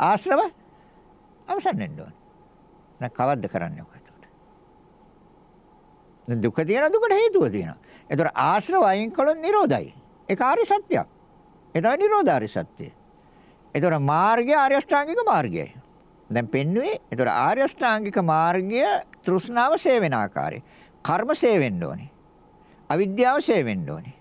ආශ්‍රව අවසන් වෙන්න ඕන. දැන් කවද්ද කරන්නේ ඔක එතකොට? දැන් දුක තියෙන දුකට හේතුව තියෙනවා. ඒතර ආශ්‍රව අයින් කළොත් නිරෝධයි. ඒක ආර්ය සත්‍යයක්. ඒ තමයි නිරෝධාරි සත්‍යය. ඒතර මාර්ගය ආර්ය අෂ්ටාංගික මාර්ගයයි. දැන් පෙන්න්නේ ඒතර ආර්ය අෂ්ටාංගික මාර්ගය තෘෂ්ණාව සේවෙන ආකාරය. කර්ම සේවෙන්න ඕනේ. අවිද්‍යාව ෂේ වෙන්න ඕනේ.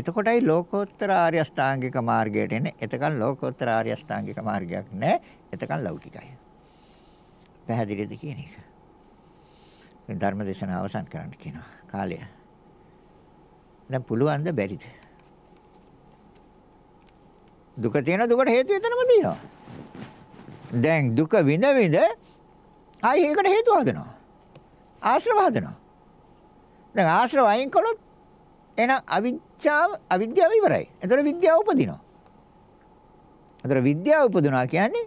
එතකොටයි ලෝකෝත්තර ආර්ය අෂ්ටාංගික මාර්ගයට එන්නේ. එතකන් ලෝකෝත්තර ආර්ය අෂ්ටාංගික මාර්ගයක් නැහැ. එතකන් ලෞකිකයි. පැහැදිලිද කියන එක. මේ ධර්ම දේශනාව අවසන් කරන්න කියනවා. කාලය. දැන් පුළුවන්ද බැරිද? දුක තියෙන දුකට හේතු එතනම තියෙනවා. දැන් දුක විඳ විඳ ආයි ඒකට හේතු හදනවා. ආශ්‍රව හදනවා. දැන් ආශ්‍රව අයින් කළොත් එහෙනම් අවිද්‍යාව අවිද්‍යාව ඉවරයි. එතකොට විද්‍යාව උපදිනවා. එතකොට විද්‍යාව උපදිනවා කියන්නේ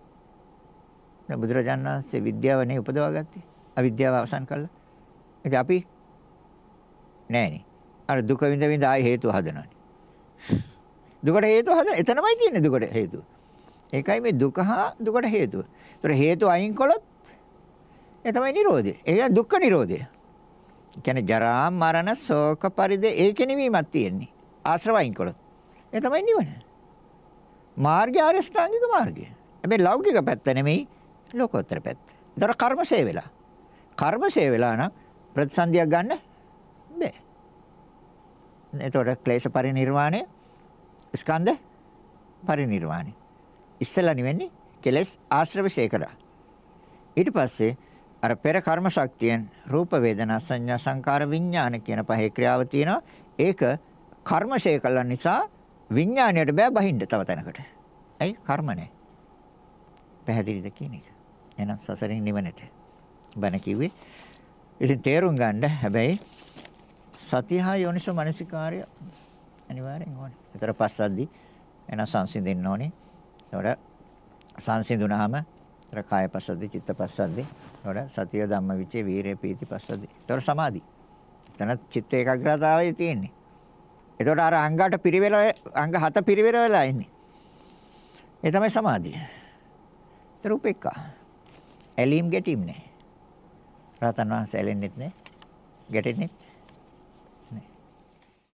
දැන් බුදුරජාණන් වහන්සේ විද්‍යාවනේ උපදවාගත්තේ. අවිද්‍යාව අවසන් කළා. ඉතින් අපි නෑනේ. අර දුක විඳ විඳ ආයි හේතු හදනවානේ. දුකට හේතු හදන එතනමයි තියෙන්නේ දුකට හේතුව. ඒකයි මේ දුක හා දුකට හේතුව. ඒතර හේතු අයින් කළොත් ඒ තමයි Nirodhe. ඒක දුක්ඛ Nirodhe. කියන්නේ ජරා මරණ ශෝක පරිදේ ඒක නිවීමක් තියෙන්නේ. ආශ්‍රවයින් කළොත්. ඒ තමයි නිවන. මාර්ගය ආර්ය ශ්‍රාංගික මාර්ගය. හැබැයි ලෞකික පැත්ත නෙමෙයි ලෝකෝත්තර පැත්ත. ඒතර කර්මශේ වෙලා. කර්මශේ වෙලා නම් ප්‍රතිසන්දියක් ගන්න බෑ. එතකොට ක්ලේශ පරිණිර්වාණය ස්කන්ධ පරිණිර්වාණය. ඉස්සෙල්ලා නිවෙන්නේ කෙලස් ආශ්‍රවශේ කරා. ඊට පස්සේ අර පෙර කර්ම ශක්තියෙන් රූප වේදනා සංඥා සංකාර විඥාන කියන පහේ ක්‍රියාව තියෙනවා. ඒක කර්මශය කළා නිසා විඥාණයට බෑ බහින්න තව තැනකට. ඇයි? කර්ම නැහැ. පැහැදිලිද කියන එක. එහෙනම් සසරින් නිවනට. බණ කිව්වේ. ඉතින් තේරුම් ගන්න හැබැයි සතිහා යෝනිසෝ මනසිකාර්ය අනිවාර්යෙන් ඕනේ. ඒතර පස්සද්දි එන සංසිඳෙන්න ඕනේ. ඒතර සංසිඳුනහම ඒතර කාය පස්සද්දි චිත්ත පස්සද්දි එතකොට සතිය ධම්මවිචේ වීරය පීති පස්සදී. එතකොට සමාධි. එතන චිත්ත ඒකාග්‍රතාවය තියෙන්නේ. එතකොට අර අංගාට පිරිවෙල අංග හත පිරිවෙල වෙලා ඉන්නේ. ඒ තමයි සමාධිය. ඒතර උපේක්ඛා. ඇලීම් ගැටීම් නැහැ. රහතන් වහන්සේ ඇලෙන්නෙත් නැහැ. ගැටෙන්නෙත්